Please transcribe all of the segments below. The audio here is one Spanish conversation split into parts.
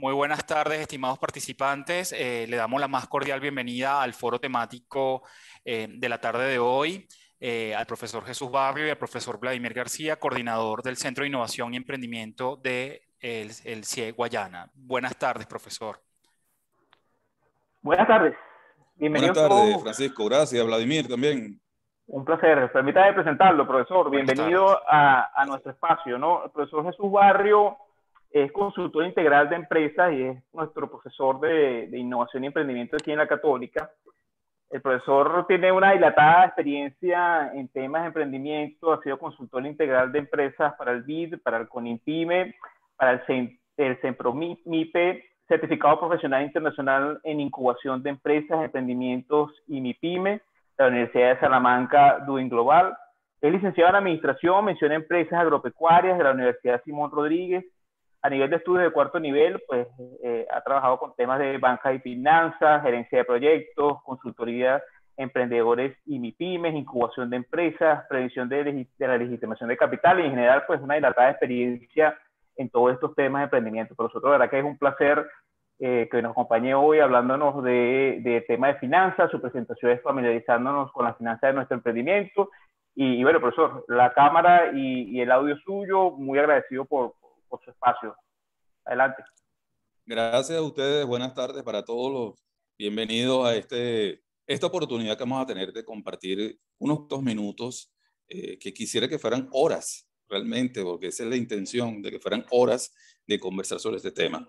Muy buenas tardes, estimados participantes. Eh, le damos la más cordial bienvenida al foro temático eh, de la tarde de hoy. Eh, al profesor Jesús Barrio y al profesor Vladimir García, coordinador del Centro de Innovación y Emprendimiento de el, CIE Guayana. Buenas tardes, profesor. Buenas tardes. Bienvenido. Buenas tardes, Francisco. Gracias, Vladimir también. Un placer. Permítame presentarlo, profesor. Bienvenido a, a nuestro espacio. ¿no? El profesor Jesús Barrio es consultor integral de empresas y es nuestro profesor de, innovación y emprendimiento aquí en la Católica. El profesor tiene una dilatada experiencia en temas de emprendimiento, ha sido consultor integral de empresas para el BID, para el CONIPYME, para el, CEN, el e e, certificado profesional internacional en incubación de empresas, emprendimientos y MIPYME, la Universidad de Salamanca, Duin Global. Es licenciado en Administración, menciona empresas agropecuarias de la Universidad Simón Rodríguez, a nivel de estudios de cuarto nivel, pues eh, ha trabajado con temas de banca y finanzas, gerencia de proyectos, consultoría emprendedores y MIPIMES, incubación de empresas, previsión de, la legitimación de capital y en general pues una dilatada experiencia en todos estos temas de emprendimiento. Por nosotros la verdad que es un placer eh, que nos acompañe hoy hablándonos de, temas de finanzas, su presentación es familiarizándonos con las finanzas de nuestro emprendimiento y, bueno, profesor, la cámara y, el audio suyo, muy agradecido por, por su espacio. Adelante. Gracias a ustedes, buenas tardes para todos los bienvenidos a este, esta oportunidad que vamos a tener de compartir unos dos minutos eh, que quisiera que fueran horas realmente, porque esa es la intención de que fueran horas de conversar sobre este tema.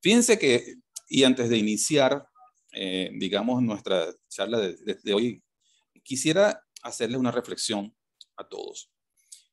Fíjense que, y antes de iniciar, eh, digamos, nuestra charla de, hoy, quisiera hacerle una reflexión a todos,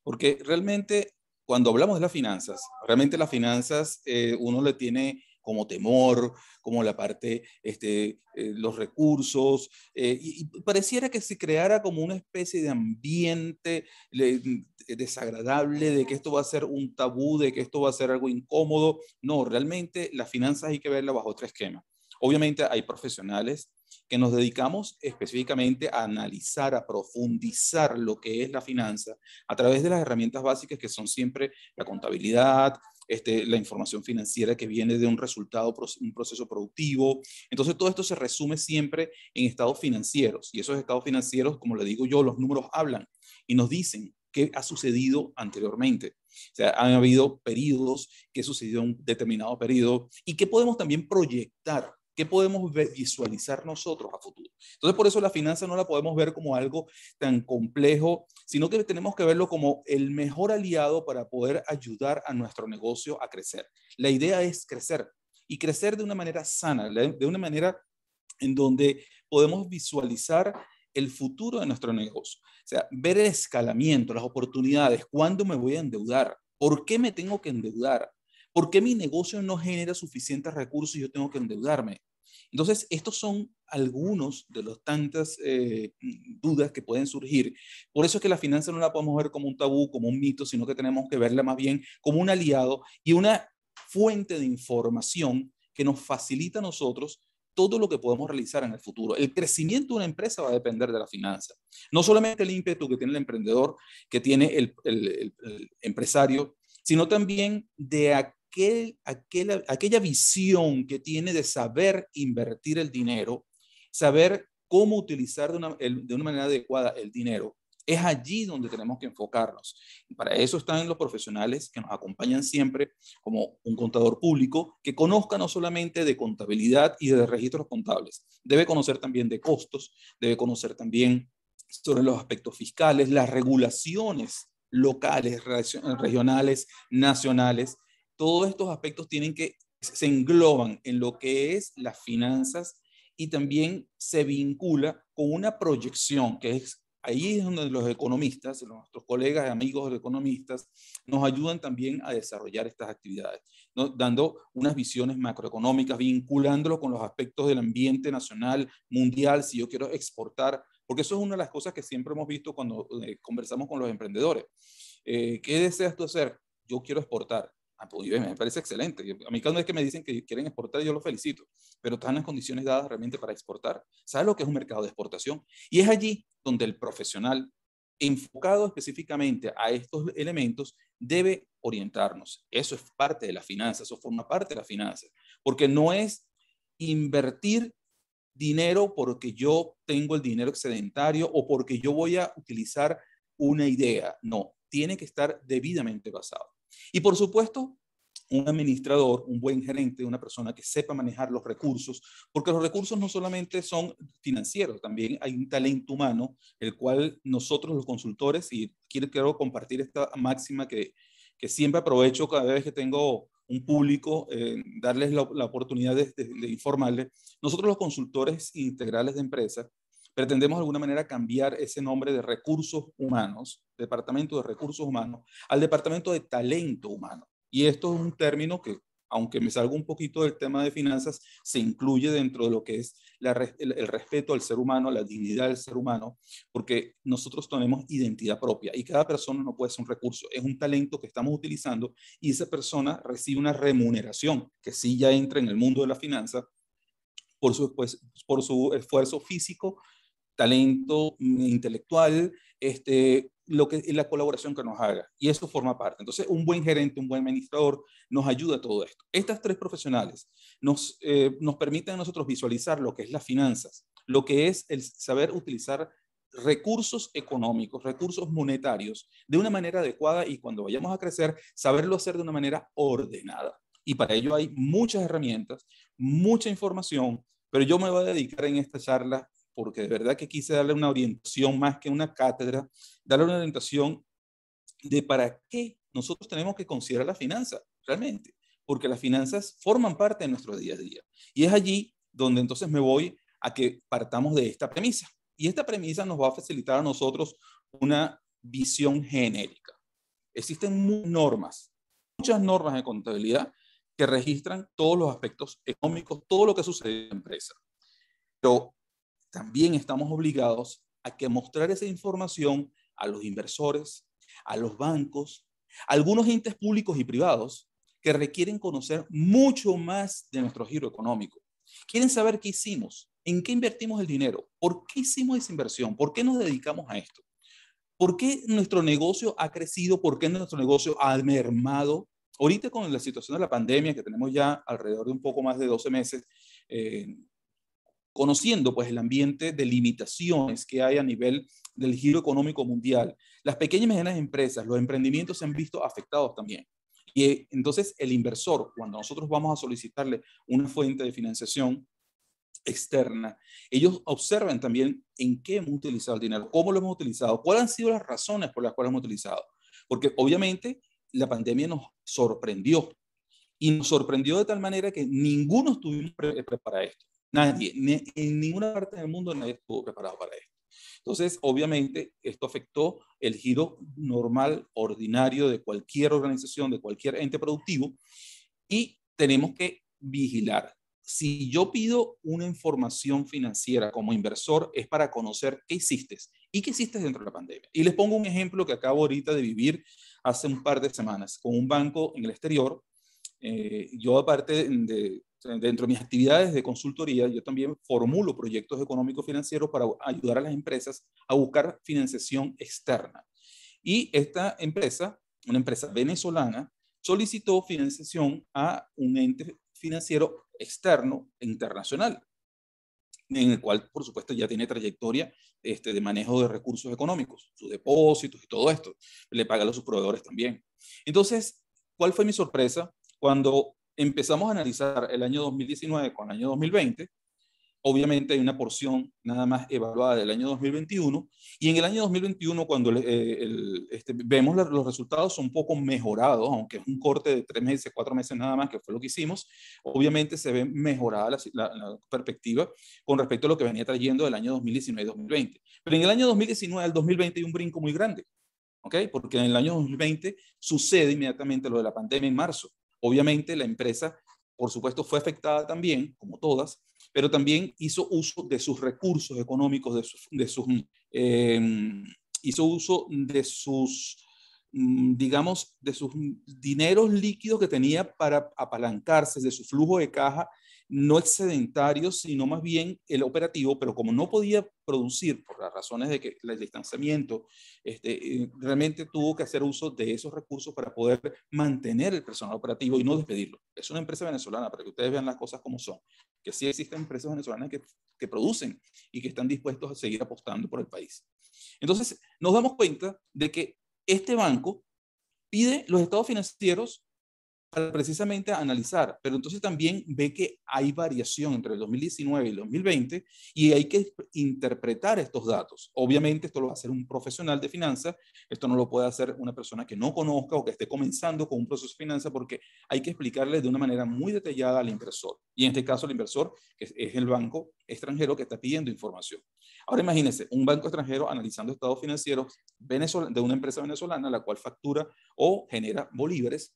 porque realmente cuando hablamos de las finanzas, realmente las finanzas eh, uno le tiene como temor, como la parte, este, eh, los recursos, eh, y, pareciera que se creara como una especie de ambiente mm, desagradable, de que esto va a ser un tabú, de que esto va a ser algo incómodo. No, realmente las finanzas hay que verlas bajo otro esquema. Obviamente hay profesionales que nos dedicamos específicamente a analizar, a profundizar lo que es la finanza a través de las herramientas básicas que son siempre la contabilidad, este, la información financiera que viene de un resultado, un proceso productivo. Entonces, todo esto se resume siempre en estados financieros y esos estados financieros, como le digo yo, los números hablan y nos dicen qué ha sucedido anteriormente. O sea, han habido periodos, qué sucedió en un determinado periodo y qué podemos también proyectar podemos visualizar nosotros a futuro? Entonces, por eso la finanza no la podemos ver como algo tan complejo, sino que tenemos que verlo como el mejor aliado para poder ayudar a nuestro negocio a crecer. La idea es crecer y crecer de una manera sana, de una manera en donde podemos visualizar el futuro de nuestro negocio. O sea, ver el escalamiento, las oportunidades, cuándo me voy a endeudar, por qué me tengo que endeudar, por qué mi negocio no genera suficientes recursos y yo tengo que endeudarme. Entonces, estos son algunos de los tantas eh, dudas que pueden surgir. Por eso es que la finanza no la podemos ver como un tabú, como un mito, sino que tenemos que verla más bien como un aliado y una fuente de información que nos facilita a nosotros todo lo que podemos realizar en el futuro. El crecimiento de una empresa va a depender de la finanza. No solamente el ímpetu que tiene el emprendedor, que tiene el, empresario, sino también de aquella visión que tiene de saber invertir el dinero, saber cómo utilizar de una, de una manera adecuada el dinero, es allí donde tenemos que enfocarnos. Y para eso están los profesionales que nos acompañan siempre, como un contador público, que conozca no solamente de contabilidad y de registros contables, debe conocer también de costos, debe conocer también sobre los aspectos fiscales, las regulaciones locales, regionales, nacionales, todos estos aspectos tienen que, se engloban en lo que es las finanzas y también se vincula con una proyección, que es ahí es donde los economistas, nuestros colegas y amigos economistas, nos ayudan también a desarrollar estas actividades, dando unas visiones macroeconómicas, vinculándolo con los aspectos del ambiente nacional, mundial, si yo quiero exportar, porque eso es una de las cosas que siempre hemos visto cuando eh, conversamos con los emprendedores. Eh, ¿Qué deseas tú hacer? Yo quiero exportar. Ah, pues, me parece excelente. A mí cada vez que me dicen que quieren exportar, yo lo felicito, pero están las condiciones dadas realmente para exportar. ¿Sabes lo que es un mercado de exportación? Y es allí donde el profesional enfocado específicamente a estos elementos debe orientarnos. Eso es parte de la finanza, eso forma parte de la finanza, porque no es invertir dinero porque yo tengo el dinero excedentario o porque yo voy a utilizar una idea. No, tiene que estar debidamente basado. Y por supuesto, un administrador, un buen gerente, una persona que sepa manejar los recursos, porque los recursos no solamente son financieros, también hay un talento humano, el cual nosotros los consultores, y quiero, quiero compartir esta máxima que, siempre aprovecho cada vez que tengo un público, eh, darles la, oportunidad de, de, informarles. Nosotros los consultores integrales de empresas pretendemos de alguna manera cambiar ese nombre de recursos humanos, departamento de recursos humanos, al departamento de talento humano. Y esto es un término que, aunque me salga un poquito del tema de finanzas, se incluye dentro de lo que es el, respeto al ser humano, la dignidad del ser humano, porque nosotros tenemos identidad propia y cada persona no puede ser un recurso, es un talento que estamos utilizando y esa persona recibe una remuneración que sí ya entra en el mundo de la finanza por su, pues, por su esfuerzo físico talento intelectual, este, lo que, la colaboración que nos haga. Y eso forma parte. Entonces, un buen gerente, un buen administrador nos ayuda a todo esto. Estas tres profesionales nos, eh, nos permiten a nosotros visualizar lo que es las finanzas, lo que es el saber utilizar recursos económicos, recursos monetarios, de una manera adecuada y cuando vayamos a crecer, saberlo hacer de una manera ordenada. Y para ello hay muchas herramientas, mucha información, pero yo me voy a dedicar en esta charla porque de verdad que quise darle una orientación más que una cátedra, darle una orientación de para qué nosotros tenemos que considerar la finanza realmente, porque las finanzas forman parte de nuestro día a día. Y es allí donde entonces me voy a que partamos de esta premisa. Y esta premisa nos va a facilitar a nosotros una visión genérica. Existen normas, muchas normas de contabilidad que registran todos los aspectos económicos, todo lo que sucede en la empresa. Pero también estamos obligados a que mostrar esa información a los inversores, a los bancos, a algunos entes públicos y privados que requieren conocer mucho más de nuestro giro económico. Quieren saber qué hicimos, en qué invertimos el dinero, por qué hicimos esa inversión, por qué nos dedicamos a esto, por qué nuestro negocio ha crecido, por qué nuestro negocio ha mermado. Ahorita con la situación de la pandemia, que tenemos ya alrededor de un poco más de 12 meses, eh, conociendo pues el ambiente de limitaciones que hay a nivel del giro económico mundial, las pequeñas y medianas empresas, los emprendimientos se han visto afectados también. Y eh, entonces el inversor, cuando nosotros vamos a solicitarle una fuente de financiación externa, ellos observan también en qué hemos utilizado el dinero, cómo lo hemos utilizado, cuáles han sido las razones por las cuales hemos utilizado. Porque obviamente la pandemia nos sorprendió y nos sorprendió de tal manera que ninguno estuvimos preparados para esto. Nadie, en ninguna parte del mundo nadie estuvo preparado para esto. Entonces, obviamente, esto afectó el giro normal, ordinario de cualquier organización, de cualquier ente productivo, y tenemos que vigilar. Si yo pido una información financiera como inversor, es para conocer qué hiciste y qué hiciste dentro de la pandemia. Y les pongo un ejemplo que acabo ahorita de vivir hace un par de semanas con un banco en el exterior. Eh, yo, aparte de, dentro de mis actividades de consultoría, yo también formulo proyectos económicos financieros para ayudar a las empresas a buscar financiación externa. Y esta empresa, una empresa venezolana, solicitó financiación a un ente financiero externo internacional, en el cual, por supuesto, ya tiene trayectoria este, de manejo de recursos económicos, sus depósitos y todo esto. Le paga a los proveedores también. Entonces, ¿cuál fue mi sorpresa cuando empezamos a analizar el año 2019 con el año 2020, obviamente hay una porción nada más evaluada del año 2021, y en el año 2021 cuando eh, este, vemos los resultados son un poco mejorados, aunque es un corte de tres meses, cuatro meses nada más, que fue lo que hicimos, obviamente se ve mejorada la, perspectiva con respecto a lo que venía trayendo del año 2019 y 2020. Pero en el año 2019 2020 hay un brinco muy grande, ¿ok? Porque en el año 2020 sucede inmediatamente lo de la pandemia en marzo. Obviamente la empresa, por supuesto, fue afectada también, como todas, pero también hizo uso de sus recursos económicos, de sus, em, hizo uso de sus, mm, digamos, de sus dineros líquidos que tenía para apalancarse, de su flujo de caja no excedentario, sino más bien el operativo, pero como no podía producir por las razones de que el distanciamiento, este, eh, realmente tuvo que hacer uso de esos recursos para poder mantener el personal operativo y no despedirlo. Es una empresa venezolana, para que ustedes vean las cosas como son, que sí existen empresas venezolanas que, que producen y que están dispuestos a seguir apostando por el país. Entonces, nos damos cuenta de que este banco pide los estados financieros para precisamente analizar, pero entonces también ve que hay variación entre el 2019 y el 2020 y hay que interpretar estos datos. Obviamente esto lo va a hacer un profesional de finanzas, esto no lo puede hacer una persona que no conozca o que esté comenzando con un proceso de finanzas porque hay que explicarle de una manera muy detallada al inversor. Y en este caso el inversor es el banco extranjero que está pidiendo información. Ahora imagínense, un banco extranjero analizando estados financieros de una empresa venezolana la cual factura o genera bolívares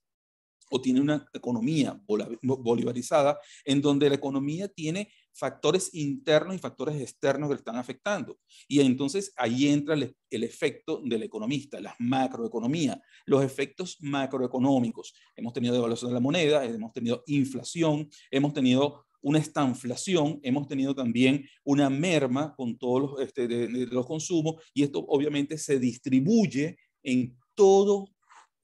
o tiene una economía bolivarizada en donde la economía tiene factores internos y factores externos que le están afectando. Y entonces ahí entra el, efecto del economista, la macroeconomía, los efectos macroeconómicos. Hemos tenido devaluación de la moneda, hemos tenido inflación, hemos tenido una estanflación, hemos tenido también una merma con todos los, este, los consumos y esto obviamente se distribuye en todo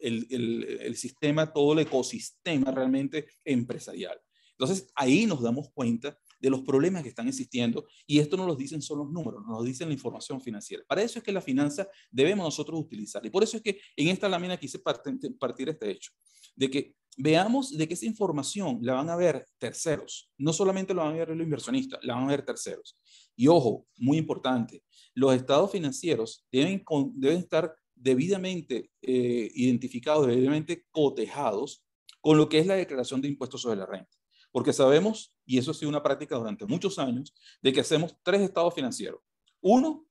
el, sistema, todo el ecosistema realmente empresarial. Entonces, ahí nos damos cuenta de los problemas que están existiendo y esto no los dicen solo los números, nos dicen la información financiera. Para eso es que la finanza debemos nosotros utilizar y por eso es que en esta lámina quise partir este hecho, de que veamos de que esa información la van a ver terceros, no solamente la van a ver los inversionistas, la van a ver terceros. Y ojo, muy importante, los estados financieros deben, deben estar debidamente eh, identificados, debidamente cotejados con lo que es la declaración de impuestos sobre la renta. Porque sabemos, y eso ha sido una práctica durante muchos años, de que hacemos tres estados financieros. Uno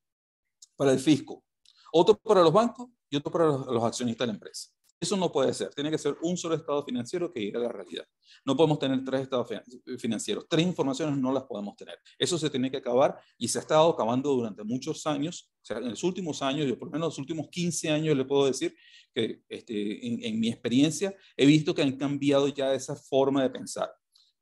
para el fisco, otro para los bancos y otro para los accionistas de la empresa. Eso no puede ser. Tiene que ser un solo estado financiero que ir a la realidad. No podemos tener tres estados financieros. Tres informaciones no las podemos tener. Eso se tiene que acabar y se ha estado acabando durante muchos años. O sea, en los últimos años, yo por lo menos los últimos 15 años le puedo decir que este, en, mi experiencia he visto que han cambiado ya esa forma de pensar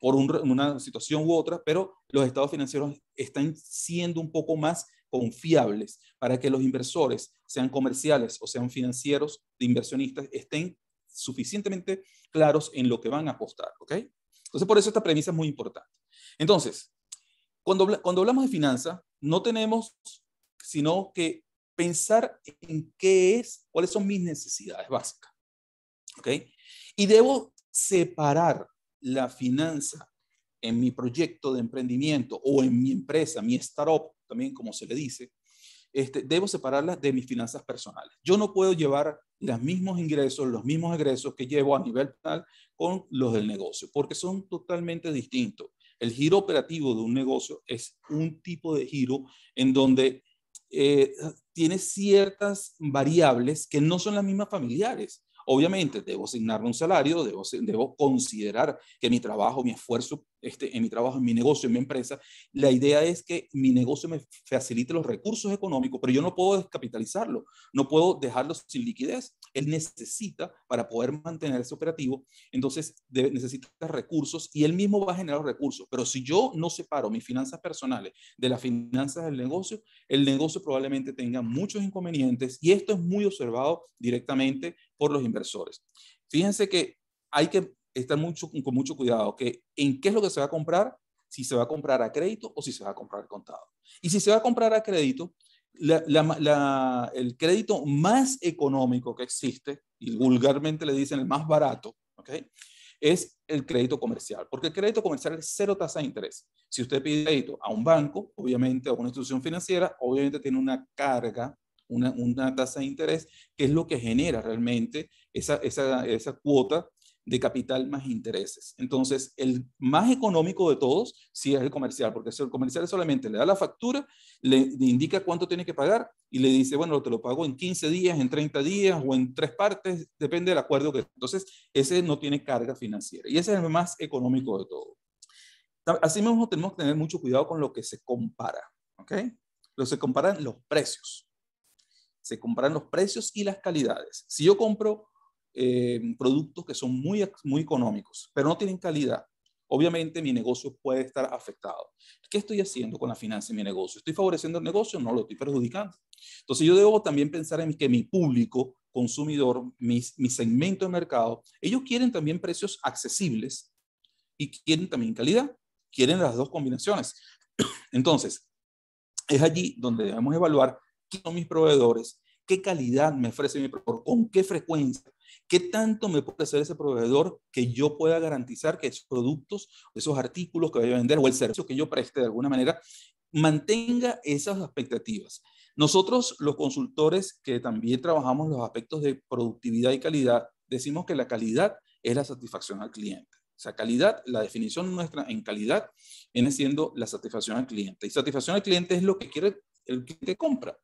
por una situación u otra, pero los estados financieros están siendo un poco más confiables para que los inversores, sean comerciales o sean financieros, de inversionistas, estén suficientemente claros en lo que van a apostar, ¿ok? Entonces, por eso esta premisa es muy importante. Entonces, cuando, cuando hablamos de finanza no tenemos sino que pensar en qué es, cuáles son mis necesidades básicas, ¿ok? Y debo separar la finanza en mi proyecto de emprendimiento o en mi empresa, mi startup, también como se le dice, este, debo separarlas de mis finanzas personales. Yo no puedo llevar los mismos ingresos, los mismos egresos que llevo a nivel personal con los del negocio, porque son totalmente distintos. El giro operativo de un negocio es un tipo de giro en donde eh, tiene ciertas variables que no son las mismas familiares. Obviamente, debo asignarle un salario, debo, debo considerar que mi trabajo, mi esfuerzo este, en mi trabajo, en mi negocio, en mi empresa. La idea es que mi negocio me facilite los recursos económicos, pero yo no puedo descapitalizarlo, no puedo dejarlo sin liquidez. Él necesita, para poder mantener ese operativo, entonces necesita recursos y él mismo va a generar recursos. Pero si yo no separo mis finanzas personales de las finanzas del negocio, el negocio probablemente tenga muchos inconvenientes y esto es muy observado directamente por los inversores. Fíjense que hay que estar mucho, con mucho cuidado, que en qué es lo que se va a comprar, si se va a comprar a crédito o si se va a comprar contado. Y si se va a comprar a crédito, el crédito más económico que existe, y vulgarmente le dicen el más barato, es el crédito comercial, porque el crédito comercial es cero tasa de interés. Si usted pide crédito a un banco, obviamente, o a una institución financiera, obviamente tiene una carga, una, una tasa de interés, que es lo que genera realmente esa, esa, esa cuota de capital más intereses. Entonces, el más económico de todos sí es el comercial, porque el comercial solamente le da la factura, le, indica cuánto tiene que pagar y le dice, bueno, te lo pago en 15 días, en 30 días o en tres partes, depende del acuerdo que... Entonces, ese no tiene carga financiera y ese es el más económico de todos. Así mismo tenemos que tener mucho cuidado con lo que se compara, ¿ok? Lo se comparan los precios. Se comparan los precios y las calidades. Si yo compro eh, productos que son muy, muy económicos, pero no tienen calidad. Obviamente mi negocio puede estar afectado. ¿Qué estoy haciendo con la finanza de mi negocio? ¿Estoy favoreciendo el negocio? No, lo estoy perjudicando. Entonces yo debo también pensar en que mi público consumidor, mi, mi segmento de mercado, ellos quieren también precios accesibles y quieren también calidad. Quieren las dos combinaciones. Entonces, es allí donde debemos evaluar quiénes son mis proveedores, qué calidad me ofrece mi proveedor, con qué frecuencia, ¿Qué tanto me puede hacer ese proveedor que yo pueda garantizar que esos productos, esos artículos que voy a vender o el servicio que yo preste de alguna manera mantenga esas expectativas? Nosotros, los consultores que también trabajamos los aspectos de productividad y calidad, decimos que la calidad es la satisfacción al cliente. O sea, calidad, la definición nuestra en calidad viene siendo la satisfacción al cliente. Y satisfacción al cliente es lo que quiere el que compra.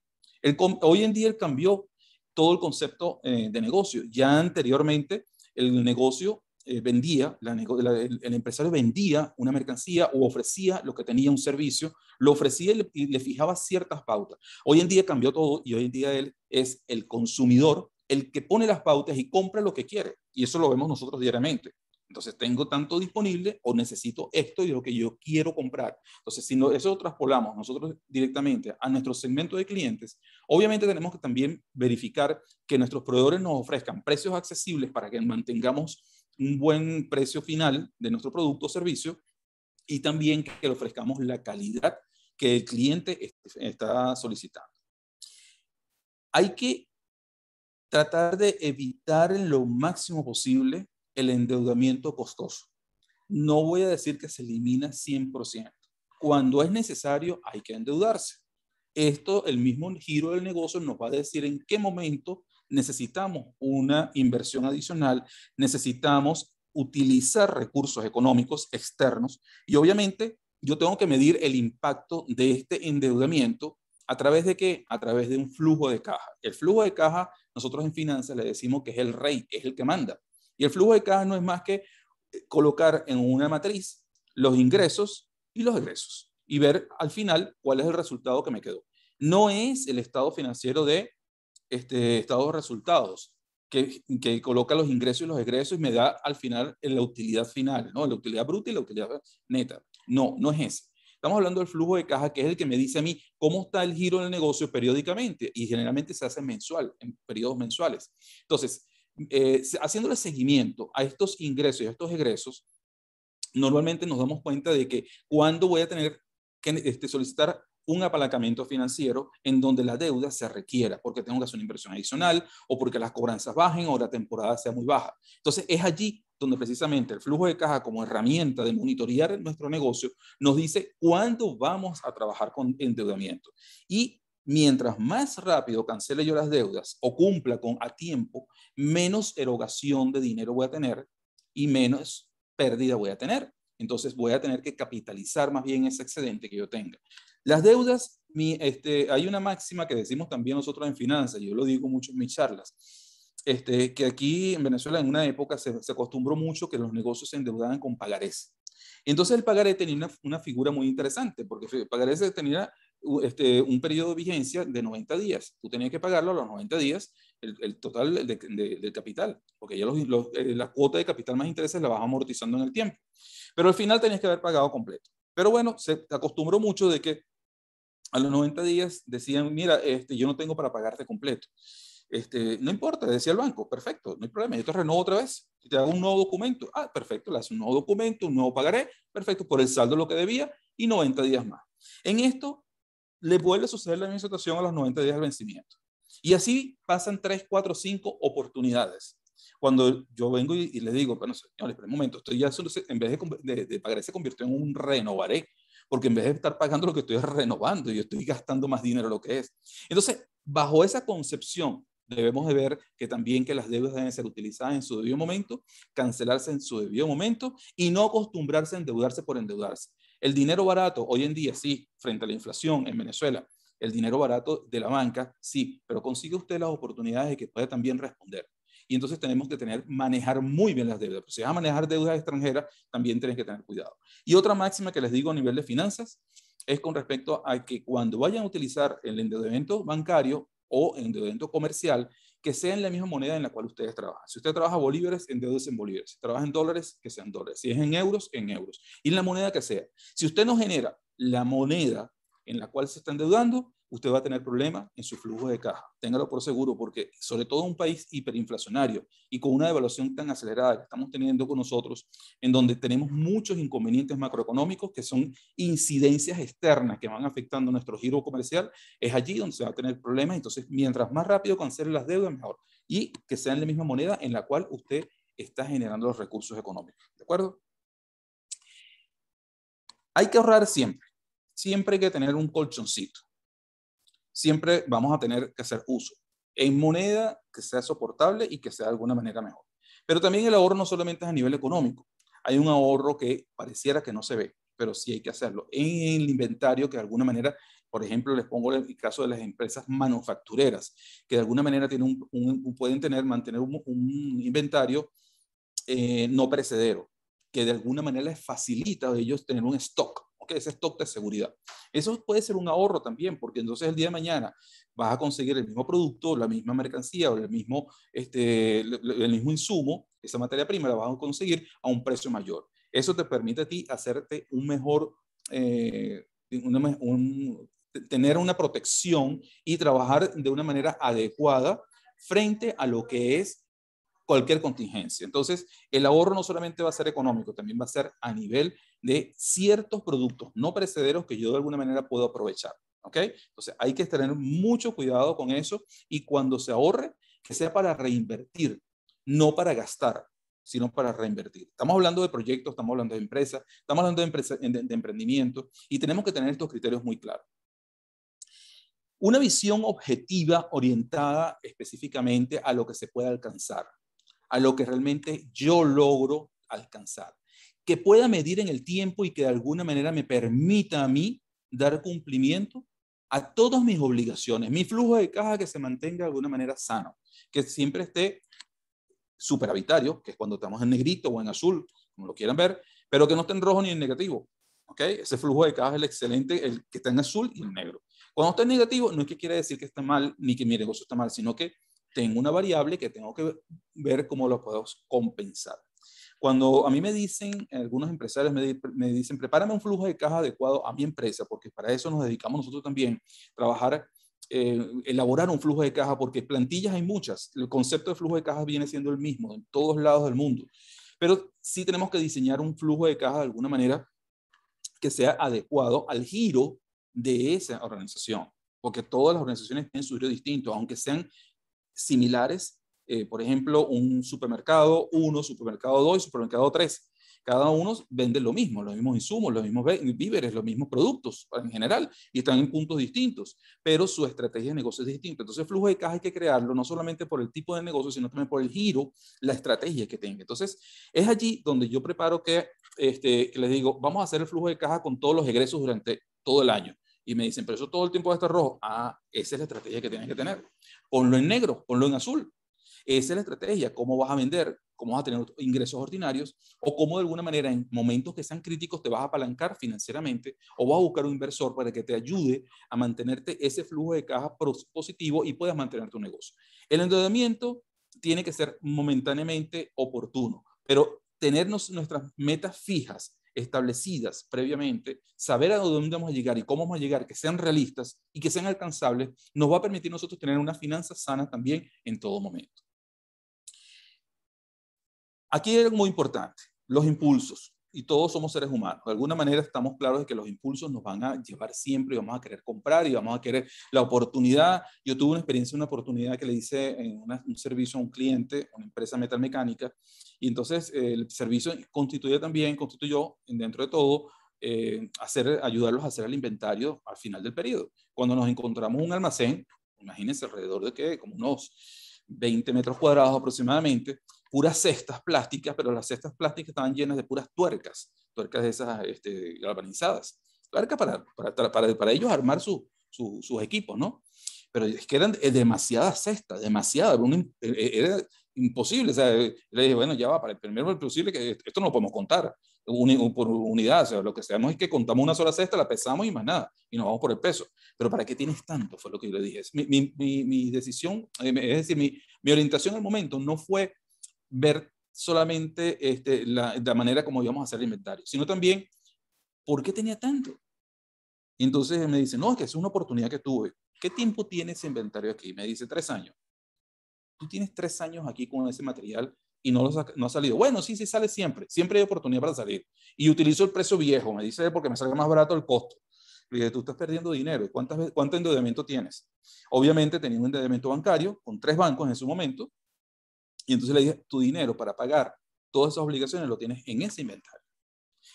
hoy en día el cambio todo el concepto eh, de negocio. Ya anteriormente el negocio eh, vendía, la el, empresario vendía una mercancía o ofrecía lo que tenía un servicio, lo ofrecía y le fijaba ciertas pautas. Hoy en día cambió todo y hoy en día él es el consumidor el que pone las pautas y compra lo que quiere. Y eso lo vemos nosotros diariamente. Entonces, tengo tanto disponible o necesito esto y lo que yo quiero comprar. Entonces, si eso lo traspolamos nosotros directamente a nuestro segmento de clientes, obviamente tenemos que también verificar que nuestros proveedores nos ofrezcan precios accesibles para que mantengamos un buen precio final de nuestro producto o servicio y también que le ofrezcamos la calidad que el cliente está solicitando. Hay que tratar de evitar en lo máximo posible el endeudamiento costoso. No voy a decir que se elimina 100%. Cuando es necesario, hay que endeudarse. Esto, el mismo giro del negocio nos va a decir en qué momento necesitamos una inversión adicional, necesitamos utilizar recursos económicos externos y obviamente yo tengo que medir el impacto de este endeudamiento a través de qué? A través de un flujo de caja. El flujo de caja, nosotros en finanzas le decimos que es el rey, es el que manda. Y el flujo de caja no es más que eh, colocar en una matriz los ingresos y los egresos y ver al final cuál es el resultado que me quedó. No es el estado financiero de este, de resultados que, que coloca los ingresos y los egresos y me da al final la utilidad final, ¿no? la utilidad bruta y la utilidad neta. No, no es ese. Estamos hablando del flujo de caja, que es el que me dice a mí cómo está el giro del negocio periódicamente y generalmente se hace mensual, en periodos mensuales. Entonces, eh, haciéndole seguimiento a estos ingresos y a estos egresos, normalmente nos damos cuenta de que cuando voy a tener que este, solicitar un apalancamiento financiero en donde la deuda se requiera, porque tengo que hacer una inversión adicional o porque las cobranzas bajen o la temporada sea muy baja. Entonces, es allí donde precisamente el flujo de caja como herramienta de monitorear nuestro negocio nos dice cuándo vamos a trabajar con endeudamiento. Y mientras más rápido cancele yo las deudas o cumpla con a tiempo, menos erogación de dinero voy a tener y menos pérdida voy a tener. Entonces voy a tener que capitalizar más bien ese excedente que yo tenga. Las deudas, este, hay una máxima que decimos también nosotros en finanzas, yo lo digo mucho en mis charlas, este, que aquí en Venezuela en una época se, acostumbró mucho que los negocios se endeudaban con pagarés. Entonces el pagaré tenía una, una, figura muy interesante, porque el pagaré tenía este, un periodo de vigencia de 90 días. Tú tenías que pagarlo a los 90 días el, total de, del capital, porque ya eh, la cuota de capital más intereses la vas amortizando en el tiempo. Pero al final tenías que haber pagado completo. Pero bueno, se acostumbró mucho de que a los 90 días decían, mira, este, yo no tengo para pagarte completo. Este, no importa, decía el banco, perfecto, no hay problema, yo te renovo otra vez, te hago un nuevo documento, ah, perfecto, le haces un nuevo documento, un nuevo pagaré, perfecto, por el saldo lo que debía y 90 días más. En esto le vuelve a suceder la misma situación a los 90 días del vencimiento. Y así pasan 3, 4, 5 oportunidades. Cuando yo vengo y, le digo, bueno, señores, esperen un momento, estoy ya en vez de, de, pagar se convirtió en un renovaré, porque en vez de estar pagando lo que estoy renovando, yo estoy gastando más dinero lo que es. Entonces, bajo esa concepción, debemos de ver que también que las deudas deben ser utilizadas en su debido momento, cancelarse en su debido momento y no acostumbrarse a endeudarse por endeudarse. El dinero barato, hoy en día sí, frente a la inflación en Venezuela, el dinero barato de la banca, sí, pero consigue usted las oportunidades de que pueda también responder. Y entonces tenemos que tener, manejar muy bien las deudas. Pero si vas a manejar deudas extranjeras, también tienes que tener cuidado. Y otra máxima que les digo a nivel de finanzas es con respecto a que cuando vayan a utilizar el endeudamiento bancario o el endeudamiento comercial, que sea en la misma moneda en la cual ustedes trabajan. Si usted trabaja bolívares, endeudes en bolívares. Si trabaja en dólares, que sean dólares. Si es en euros, en euros. Y en la moneda que sea. Si usted no genera la moneda en la cual se está endeudando, usted va a tener problemas en su flujo de caja. Téngalo por seguro, porque sobre todo un país hiperinflacionario y con una devaluación tan acelerada que estamos teniendo con nosotros, en donde tenemos muchos inconvenientes macroeconómicos que son incidencias externas que van afectando nuestro giro comercial, es allí donde se va a tener problemas. Entonces, mientras más rápido cancelen las deudas, mejor. Y que sean la misma moneda en la cual usted está generando los recursos económicos. ¿De acuerdo? Hay que ahorrar siempre. Siempre hay que tener un colchoncito siempre vamos a tener que hacer uso en moneda que sea soportable y que sea de alguna manera mejor. Pero también el ahorro no solamente es a nivel económico. Hay un ahorro que pareciera que no se ve, pero sí hay que hacerlo. En el inventario que de alguna manera, por ejemplo, les pongo el caso de las empresas manufactureras, que de alguna manera tienen un, pueden tener, mantener un, inventario eh, no precedero, que de alguna manera les facilita a ellos tener un stock que ese stock de seguridad. Eso puede ser un ahorro también, porque entonces el día de mañana vas a conseguir el mismo producto, la misma mercancía o el mismo, este, el mismo insumo, esa materia prima la vas a conseguir a un precio mayor. Eso te permite a ti hacerte un mejor, eh, tener una protección y trabajar de una manera adecuada frente a lo que es cualquier contingencia. Entonces, el ahorro no solamente va a ser económico, también va a ser a nivel de ciertos productos no perecederos que yo de alguna manera puedo aprovechar. ¿Ok? Entonces, hay que tener mucho cuidado con eso y cuando se ahorre, que sea para reinvertir, no para gastar sino para reinvertir. Estamos hablando de proyectos, estamos hablando de empresas, estamos hablando de, de, de, emprendimiento y tenemos que tener estos criterios muy claros. Una visión objetiva orientada específicamente a lo que se puede alcanzar a lo que realmente yo logro alcanzar. Que pueda medir en el tiempo y que de alguna manera me permita a mí dar cumplimiento a todas mis obligaciones, mi flujo de caja que se mantenga de alguna manera sano, que siempre esté superavitario, que es cuando estamos en negrito o en azul, como lo quieran ver, pero que no esté en rojo ni en negativo. ¿ok? Ese flujo de caja es el excelente, el que está en azul y en negro. Cuando está en negativo, no es que quiera decir que está mal ni que mi negocio está mal, sino que tengo una variable que tengo que ver cómo lo podemos compensar. Cuando a mí me dicen, algunos empresarios me, dicen, prepárame un flujo de caja adecuado a mi empresa, porque para eso nos dedicamos nosotros también, trabajar, eh, elaborar un flujo de caja, porque plantillas hay muchas. El concepto de flujo de caja viene siendo el mismo en todos lados del mundo. Pero sí tenemos que diseñar un flujo de caja de alguna manera que sea adecuado al giro de esa organización, porque todas las organizaciones tienen su giro distinto, aunque sean similares, eh, por ejemplo, un supermercado 1, supermercado 2 y supermercado 3. Cada uno vende lo mismo, los mismos insumos, los mismos víveres, los mismos productos en general y están en puntos distintos, pero su estrategia de negocio es distinta. Entonces, el flujo de caja hay que crearlo no solamente por el tipo de negocio, sino también por el giro, la estrategia que tenga. Entonces, es allí donde yo preparo este, que, les digo, vamos a hacer el flujo de caja con todos los egresos durante todo el año. Y me dicen, pero eso todo el tiempo va a estar rojo. Ah, esa es la estrategia que tienen que tener ponlo en negro, ponlo en azul. Esa es la estrategia, cómo vas a vender, cómo vas a tener ingresos ordinarios o cómo de alguna manera en momentos que sean críticos te vas a apalancar financieramente o vas a buscar un inversor para que te ayude a mantenerte ese flujo de caja positivo y puedas mantener tu negocio. El endeudamiento tiene que ser momentáneamente oportuno, pero tenernos nuestras metas fijas establecidas previamente, saber a dónde vamos a llegar y cómo vamos a llegar, que sean realistas y que sean alcanzables, nos va a permitir nosotros tener una finanza sana también en todo momento. Aquí hay algo muy importante, los impulsos y todos somos seres humanos. De alguna manera estamos claros de que los impulsos nos van a llevar siempre y vamos a querer comprar y vamos a querer la oportunidad. Yo tuve una experiencia, una oportunidad que le hice en un servicio a un cliente, una empresa metalmecánica, y entonces eh, el servicio constituye también, constituyó dentro de todo, eh, hacer, ayudarlos a hacer el inventario al final del periodo. Cuando nos encontramos un almacén, imagínense alrededor de que como unos 20 metros cuadrados aproximadamente, puras cestas plásticas, pero las cestas plásticas estaban llenas de puras tuercas, tuercas de esas este, galvanizadas, tuercas para, para, para, para, ellos armar sus equipos, ¿no? Pero es que eran demasiadas cestas, demasiadas, era, imposible, o sea, eh, le dije, bueno, ya va, para el primer posible, que esto no lo podemos contar por unidad, o sea, lo que sabemos es que contamos una sola cesta, la pesamos y más nada, y nos vamos por el peso. Pero ¿para qué tienes tanto? Fue lo que yo le dije. Mi, mi, mi, mi decisión, eh, es decir, mi, orientación al momento no fue ver solamente este, la, manera como íbamos a hacer el inventario, sino también, ¿por qué tenía tanto? Y entonces me dice, no, es que es una oportunidad que tuve. ¿Qué tiempo tiene ese inventario aquí? Me dice, tres años. Tú tienes tres años aquí con ese material y no, ha salido. Bueno, sí, sí sale siempre. Siempre hay oportunidad para salir. Y utilizo el precio viejo, me dice, porque me sale más barato el costo. Le dije, tú estás perdiendo dinero. ¿Cuántas, ¿Cuánto endeudamiento tienes? Obviamente tenía un endeudamiento bancario con tres bancos en su momento y entonces le dije, tu dinero para pagar todas esas obligaciones lo tienes en ese inventario.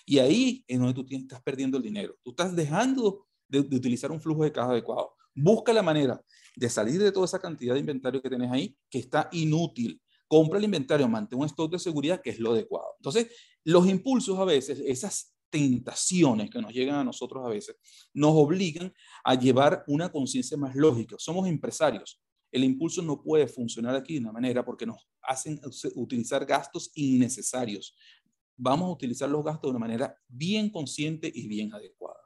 Y ahí es donde tú estás perdiendo el dinero. Tú estás dejando de, de utilizar un flujo de caja adecuado. Busca la manera de salir de toda esa cantidad de inventario que tienes ahí, que está inútil. Compra el inventario, mantén un stock de seguridad que es lo adecuado. Entonces, los impulsos a veces, esas tentaciones que nos llegan a nosotros a veces, nos obligan a llevar una conciencia más lógica. Somos empresarios, el impulso no puede funcionar aquí de una manera porque nos hacen utilizar gastos innecesarios. Vamos a utilizar los gastos de una manera bien consciente y bien adecuada.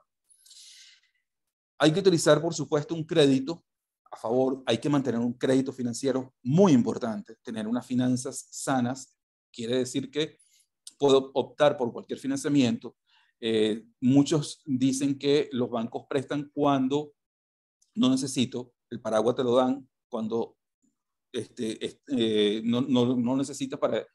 Hay que utilizar, por supuesto, un crédito a favor. Hay que mantener un crédito financiero muy importante. Tener unas finanzas sanas quiere decir que puedo optar por cualquier financiamiento. Eh, muchos dicen que los bancos prestan cuando no necesito, el paraguas te lo dan, cuando este, eh, no, no necesita para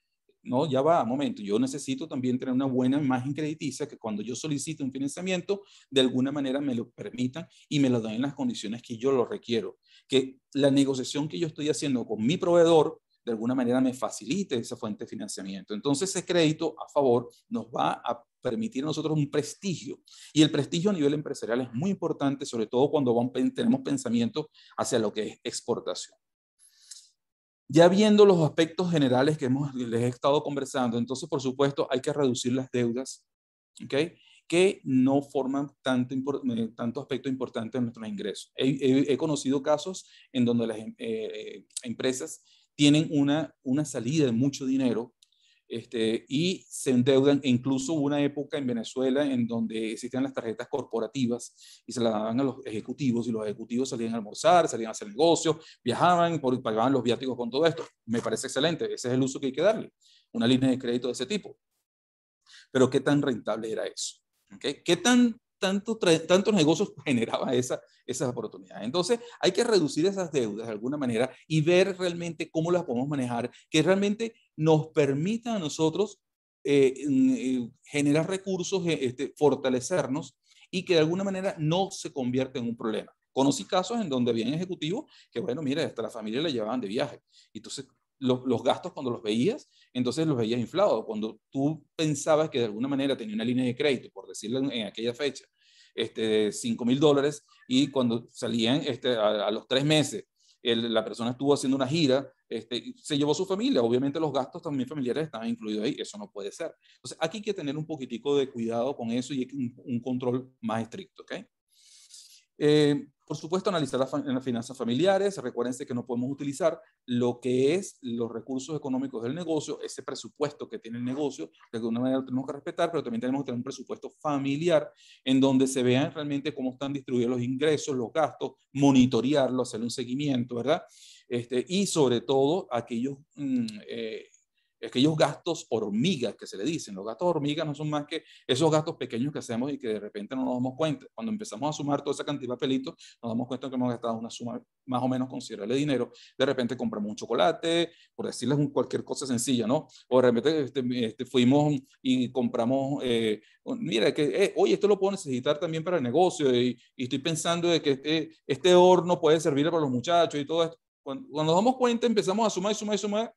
no, ya va, momento, yo necesito también tener una buena imagen crediticia que cuando yo solicite un financiamiento, de alguna manera me lo permitan y me lo den en las condiciones que yo lo requiero. Que la negociación que yo estoy haciendo con mi proveedor, de alguna manera me facilite esa fuente de financiamiento. Entonces, ese crédito a favor nos va a permitir a nosotros un prestigio. Y el prestigio a nivel empresarial es muy importante, sobre todo cuando vamos, tenemos pensamiento hacia lo que es exportación. Ya viendo los aspectos generales que hemos, les he estado conversando, entonces, por supuesto, hay que reducir las deudas, que no forman tanto, eh, tanto aspecto importante en nuestros ingresos. He, conocido casos en donde las em, eh, eh, empresas tienen una, una salida de mucho dinero este, y se endeudan. incluso una época en Venezuela en donde existían las tarjetas corporativas y se las daban a los ejecutivos y los ejecutivos salían a almorzar, salían a hacer negocios, viajaban, pagaban los viáticos con todo esto. Me parece excelente, ese es el uso que hay que darle, una línea de crédito de ese tipo. Pero ¿qué tan rentable era eso? ¿Qué tan tantos, negocios pues, generaba esa, esas oportunidades. Entonces, hay que reducir esas deudas de alguna manera y ver realmente cómo las podemos manejar, que realmente nos permita a nosotros eh, eh, generar recursos, eh, este, fortalecernos y que de alguna manera no se convierta en un problema. Conocí casos en donde había ejecutivos que, bueno, mira, hasta la familia le llevaban de viaje. Entonces, los, gastos cuando los veías, entonces los veías inflados. Cuando tú pensabas que de alguna manera tenía una línea de crédito, por decirlo en, aquella fecha, este, 5 mil dólares, y cuando salían este, a, los tres meses, la persona estuvo haciendo una gira, este, se llevó su familia, obviamente los gastos también familiares estaban incluidos ahí, eso no puede ser. Entonces, aquí hay que tener un poquitico de cuidado con eso y un, control más estricto, ¿ok? Eh, por supuesto, analizar las, finanzas familiares. Recuérdense que no podemos utilizar lo que es los recursos económicos del negocio, ese presupuesto que tiene el negocio, de alguna manera lo tenemos que respetar, pero también tenemos que tener un presupuesto familiar en donde se vean realmente cómo están distribuidos los ingresos, los gastos, monitorearlo, hacer un seguimiento, ¿verdad? Este, y sobre todo aquellos mm, eh, aquellos gastos hormigas que se le dicen. Los gastos hormigas no son más que esos gastos pequeños que hacemos y que de repente no nos damos cuenta. Cuando empezamos a sumar toda esa cantidad de pelitos, nos damos cuenta que hemos gastado una suma más o menos considerable de dinero. De repente compramos un chocolate, por decirles cualquier cosa sencilla, ¿no? O de repente este, este, fuimos y compramos, eh, mira, que, eh, oye, esto lo puedo necesitar también para el negocio y, estoy pensando de que este, este horno puede servir para los muchachos y todo esto. cuando, nos damos cuenta, empezamos a sumar y sumar y sumar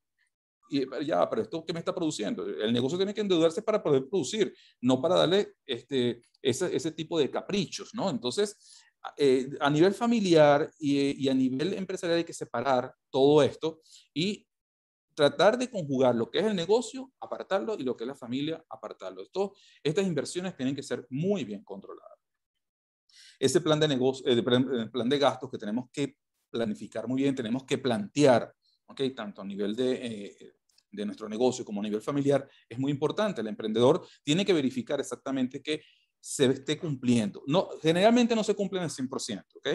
y ya, pero esto que me está produciendo. El negocio tiene que endeudarse para poder producir, no para darle este, ese, ese tipo de caprichos, ¿no? Entonces, a eh, nivel familiar y, a nivel empresarial hay que separar todo esto y tratar de conjugar lo que es el negocio, apartarlo, y lo que es la familia, apartarlo. Esto, estas inversiones tienen que ser muy bien controladas. Ese plan de, negocio, eh, eh, plan de gastos que tenemos que planificar muy bien, tenemos que plantear ¿ok? tanto a nivel de de nuestro negocio como a nivel familiar es muy importante. El emprendedor tiene que verificar exactamente que se esté cumpliendo. No, generalmente no se cumplen al 100%, ¿ok?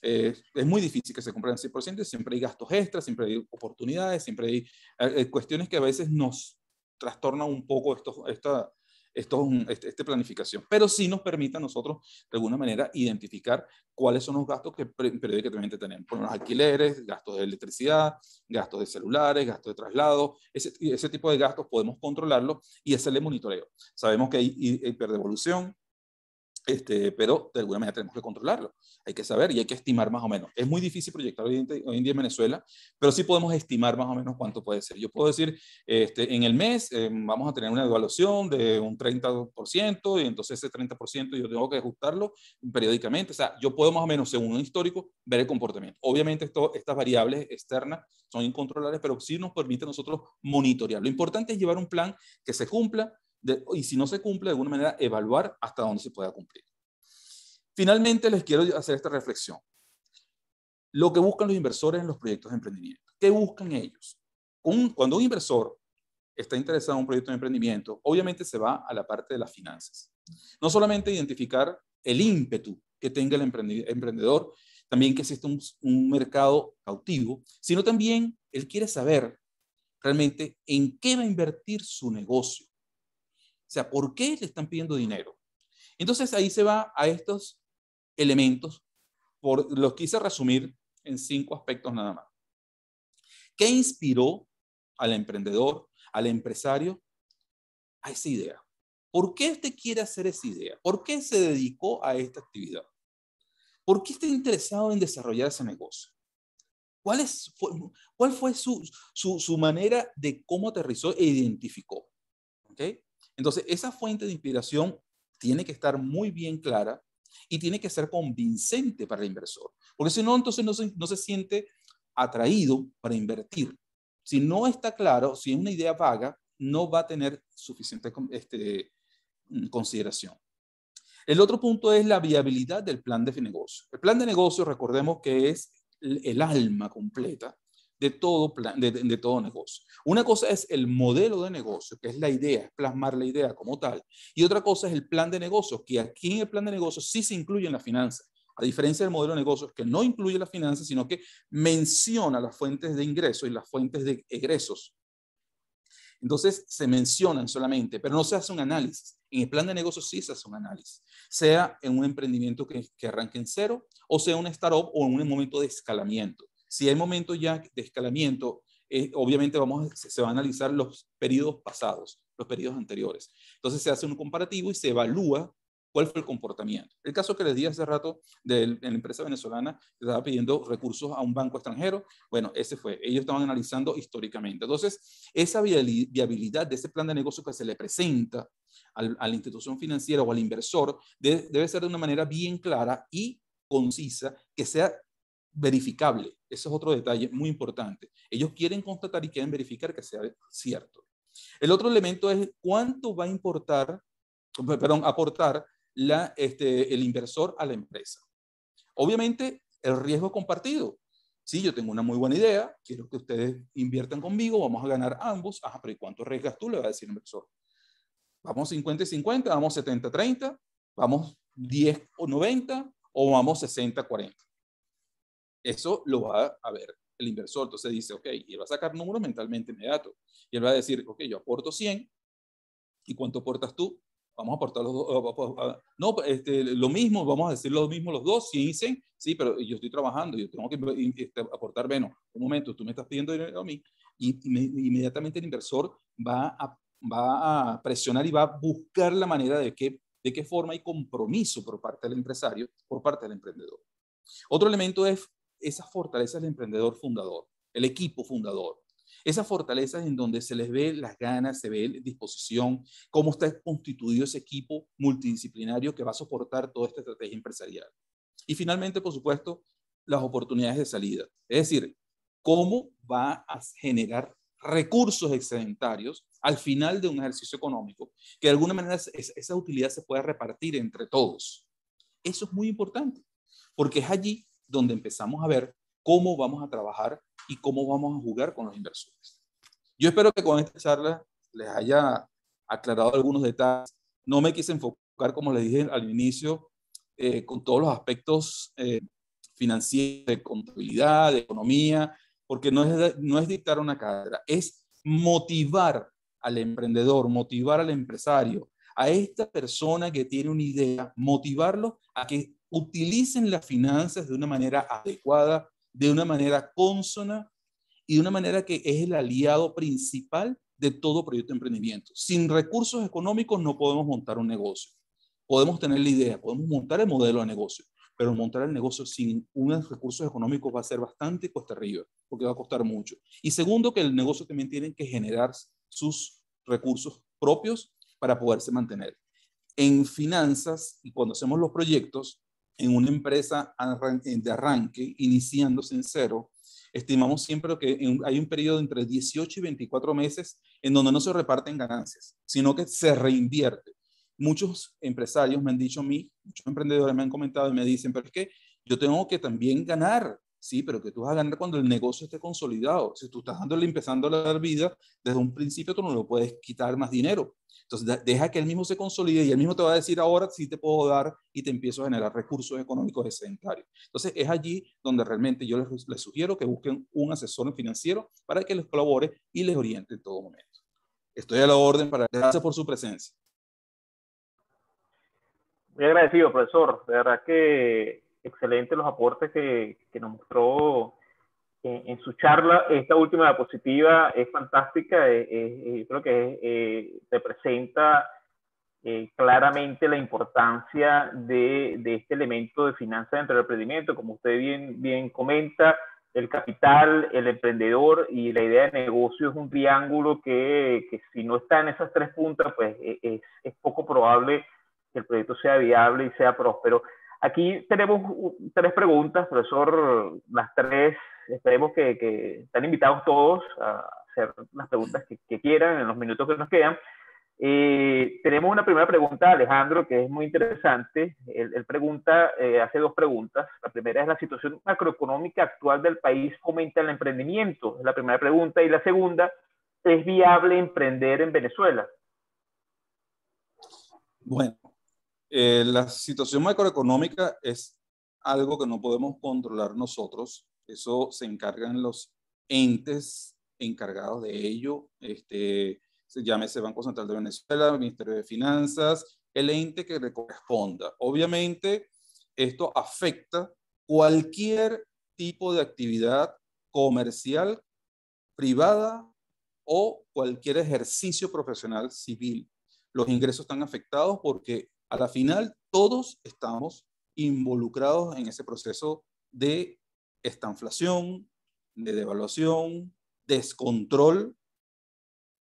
Eh, es muy difícil que se cumplan al 100%, siempre hay gastos extras, siempre hay oportunidades, siempre hay eh, eh, cuestiones que a veces nos trastornan un poco estos, esta, esto es este, esta planificación, pero sí nos permite a nosotros, de alguna manera, identificar cuáles son los gastos que periódicamente tenemos. Por los alquileres, gastos de electricidad, gastos de celulares, gastos de traslado, ese, ese tipo de gastos podemos controlarlo y hacerle monitoreo. Sabemos que hay hiperdevolución, este, pero de alguna manera tenemos que controlarlo. Hay que saber y hay que estimar más o menos. Es muy difícil proyectar hoy en día, en Venezuela, pero sí podemos estimar más o menos cuánto puede ser. Yo puedo decir, este, en el mes eh, vamos a tener una evaluación de un 30% y entonces ese 30% yo tengo que ajustarlo periódicamente. O sea, yo puedo más o menos, según un histórico, ver el comportamiento. Obviamente estas variables externas son incontrolables, pero sí nos permite a nosotros monitorear. Lo importante es llevar un plan que se cumpla, y si no se cumple de alguna manera, evaluar hasta dónde se pueda cumplir. Finalmente, les quiero hacer esta reflexión. Lo que buscan los inversores en los proyectos de emprendimiento. ¿Qué buscan ellos? cuando un inversor está interesado en un proyecto de emprendimiento, obviamente se va a la parte de las finanzas. No solamente identificar el ímpetu que tenga el emprendedor, también que existe un, mercado cautivo, sino también él quiere saber realmente en qué va a invertir su negocio, o sea, ¿por qué le están pidiendo dinero? Entonces ahí se va a estos elementos, los quise resumir en cinco aspectos nada más. ¿Qué inspiró al emprendedor, al empresario, a esa idea? ¿Por qué este quiere hacer esa idea? ¿Por qué se dedicó a esta actividad? ¿Por qué está interesado en desarrollar ese negocio? ¿Cuál, fue, su, manera de cómo aterrizó e identificó? ¿Okay? Entonces, esa fuente de inspiración tiene que estar muy bien clara y tiene que ser convincente para el inversor, porque si no, entonces no se, siente atraído para invertir. Si no está claro, si es una idea vaga, no va a tener suficiente este, mm, consideración. El otro punto es la viabilidad del plan de negocio. El plan de negocio, recordemos que es el alma completa de todo, plan, de, de, todo negocio. Una cosa es el modelo de negocio, que es la idea, es plasmar la idea como tal. Y otra cosa es el plan de negocio, que aquí en el plan de negocio sí se en la finanza, A diferencia del modelo de negocio que no incluye la finanza sino que menciona las fuentes de ingresos y las fuentes de egresos. Entonces se mencionan solamente, pero no se hace un análisis. En el plan de negocios sí se hace un análisis, sea en un emprendimiento que, que arranque en cero, o sea un startup o en un momento de escalamiento. Si hay momentos ya de escalamiento, eh, obviamente vamos, se va a analizar los periodos pasados, los periodos anteriores. Entonces se hace un comparativo y se evalúa cuál fue el comportamiento. El caso que les di hace rato de la empresa venezolana que estaba pidiendo recursos a un banco extranjero, bueno, ese fue. Ellos estaban analizando históricamente. Entonces, esa viabilidad de ese plan de negocio que se le presenta al, a la institución financiera o al inversor debe ser de una manera bien clara y concisa, que sea verificable. Ese es otro detalle muy importante. Ellos quieren constatar y quieren verificar que sea cierto. El otro elemento es cuánto va a importar, perdón, aportar la, este, el inversor a la empresa. Obviamente, el riesgo compartido. Si yo tengo una muy buena idea, quiero que ustedes inviertan conmigo, vamos a ganar ambos. Ajá, ah, pero ¿y cuánto arriesgas tú? Le va a decir el inversor. Vamos 50 y 50, vamos 70 30, vamos 10 o 90 o vamos 60 40. Eso lo va a ver el inversor. Entonces dice, ok, y va a sacar números mentalmente inmediato. Y él va a decir, ok, yo aporto 100. ¿Y cuánto aportas tú? Vamos a aportar los dos. Oh, ah, no, este, lo mismo, vamos a decir lo mismo los dos, 100 y Sí, pero yo estoy trabajando, yo tengo que este, aportar menos. Un momento, tú me estás pidiendo dinero a mí. Y inmediatamente el inversor va a, va a presionar y va a buscar la manera de que de qué forma hay compromiso por parte del empresario, por parte del emprendedor. Otro elemento es esas fortalezas del emprendedor fundador, el equipo fundador. Esas fortalezas en donde se les ve las ganas, se ve la disposición, cómo está constituido ese equipo multidisciplinario que va a soportar toda esta estrategia empresarial. Y finalmente, por supuesto, las oportunidades de salida. Es decir, cómo va a generar recursos excedentarios al final de un ejercicio económico, que de alguna manera esa utilidad se pueda repartir entre todos. Eso es muy importante, porque es allí donde empezamos a ver cómo vamos a trabajar y cómo vamos a jugar con los inversores. Yo espero que con esta charla les haya aclarado algunos detalles. No me quise enfocar, como les dije al inicio, eh, con todos los aspectos eh, financieros, de contabilidad, de economía, porque no es, no es dictar una cátedra, es motivar al emprendedor, motivar al empresario, a esta persona que tiene una idea, motivarlo a que utilicen las finanzas de una manera adecuada, de una manera consona y de una manera que es el aliado principal de todo proyecto de emprendimiento. Sin recursos económicos no podemos montar un negocio. Podemos tener la idea, podemos montar el modelo de negocio, pero montar el negocio sin unos recursos económicos va a ser bastante cuesta arriba, porque va a costar mucho. Y segundo, que el negocio también tiene que generar sus recursos propios para poderse mantener. En finanzas y cuando hacemos los proyectos, en una empresa eh, de arranque, iniciándose en cero, estimamos siempre que hay un periodo entre 18 y 24 meses en donde no se reparten ganancias, sino que se reinvierte. Muchos empresarios me han dicho a mí, muchos emprendedores me han comentado y me dicen, pero es que yo tengo que también ganar Sí, pero que tú vas a ganar cuando el negocio esté consolidado. Si tú estás dándole, empezando a dar vida, desde un principio tú no lo puedes quitar más dinero. Entonces, deja que él mismo se consolide y él mismo te va a decir ahora si te puedo dar y te empiezo a generar recursos económicos excedentarios. Entonces, es allí donde realmente yo les, sugiero que busquen un asesor financiero para que les colabore y les oriente en todo momento. Estoy a la orden para gracias por su presencia. Muy agradecido, profesor. De verdad que excelente los aportes que, que nos mostró eh, en, su charla. Esta última diapositiva es fantástica, eh, eh, creo que representa claramente la importancia de, de, este elemento de finanzas dentro del emprendimiento. Como usted bien, bien comenta, el capital, el emprendedor y la idea de negocio es un triángulo que, que si no está en esas tres puntas, pues es, es poco probable que el proyecto sea viable y sea próspero. Aquí tenemos tres preguntas, profesor, las tres, esperemos que, que están invitados todos a hacer las preguntas que, quieran en los minutos que nos quedan. Eh, tenemos una primera pregunta, Alejandro, que es muy interesante. Él, pregunta, eh, hace dos preguntas. La primera es, ¿la situación macroeconómica actual del país fomenta el emprendimiento? Es la primera pregunta. Y la segunda, ¿es viable emprender en Venezuela? Bueno, eh, la situación macroeconómica es algo que no podemos controlar nosotros. Eso se encargan los entes encargados de ello, este, se llámese Banco Central de Venezuela, Ministerio de Finanzas, el ente que le corresponda. Obviamente, esto afecta cualquier tipo de actividad comercial, privada o cualquier ejercicio profesional civil. Los ingresos están afectados porque a la final, todos estamos involucrados en ese proceso de estanflación, de devaluación, descontrol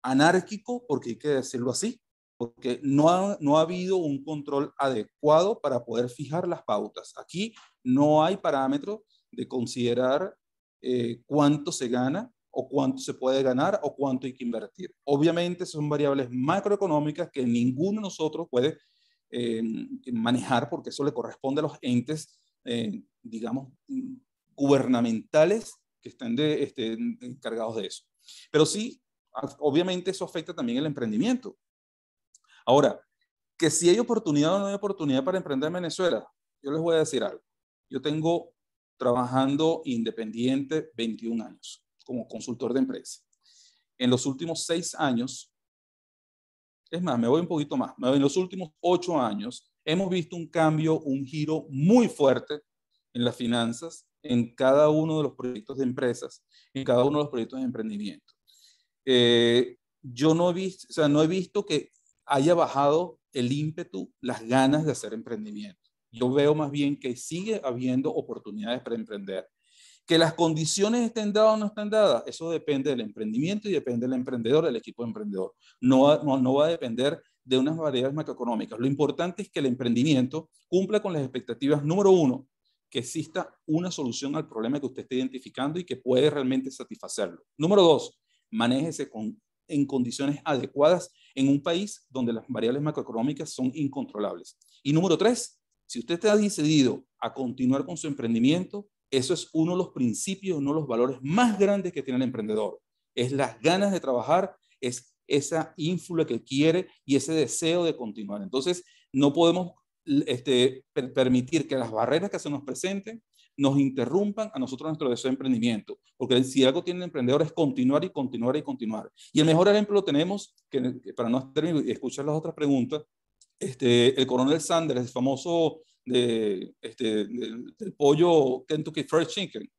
anárquico, porque hay que decirlo así, porque no ha, no ha habido un control adecuado para poder fijar las pautas. Aquí no hay parámetro de considerar eh, cuánto se gana o cuánto se puede ganar o cuánto hay que invertir. Obviamente son variables macroeconómicas que ninguno de nosotros puede eh, manejar, porque eso le corresponde a los entes, eh, digamos, gubernamentales que estén este, encargados de eso. Pero sí, obviamente eso afecta también el emprendimiento. Ahora, que si hay oportunidad o no hay oportunidad para emprender en Venezuela, yo les voy a decir algo. Yo tengo trabajando independiente 21 años como consultor de empresa. En los últimos seis años es más, me voy un poquito más, en los últimos ocho años hemos visto un cambio, un giro muy fuerte en las finanzas, en cada uno de los proyectos de empresas, en cada uno de los proyectos de emprendimiento. Eh, yo no he visto, o sea, no he visto que haya bajado el ímpetu, las ganas de hacer emprendimiento. Yo veo más bien que sigue habiendo oportunidades para emprender que las condiciones estén dadas o no estén dadas, eso depende del emprendimiento y depende del emprendedor, del equipo emprendedor. No va, a depender de unas variables macroeconómicas. Lo importante es que el emprendimiento cumpla con las expectativas, número uno, que exista una solución al problema que usted está identificando y que puede realmente satisfacerlo. Número dos, manéjese con, en condiciones adecuadas en un país donde las variables macroeconómicas son incontrolables. Y número tres, si usted está decidido a continuar con su emprendimiento, eso es uno de los principios, uno de los valores más grandes que tiene el emprendedor. Es las ganas de trabajar, es esa ínfula que quiere y ese deseo de continuar. Entonces, no podemos este, permitir que las barreras que se nos presenten nos interrumpan a nosotros nuestro deseo de emprendimiento, porque si algo tiene el emprendedor es continuar y continuar y continuar. Y el mejor ejemplo lo tenemos, que, para no escuchar las otras preguntas, este, el coronel Sanders, el famoso de, este, del, pollo Kentucky Fried Chicken.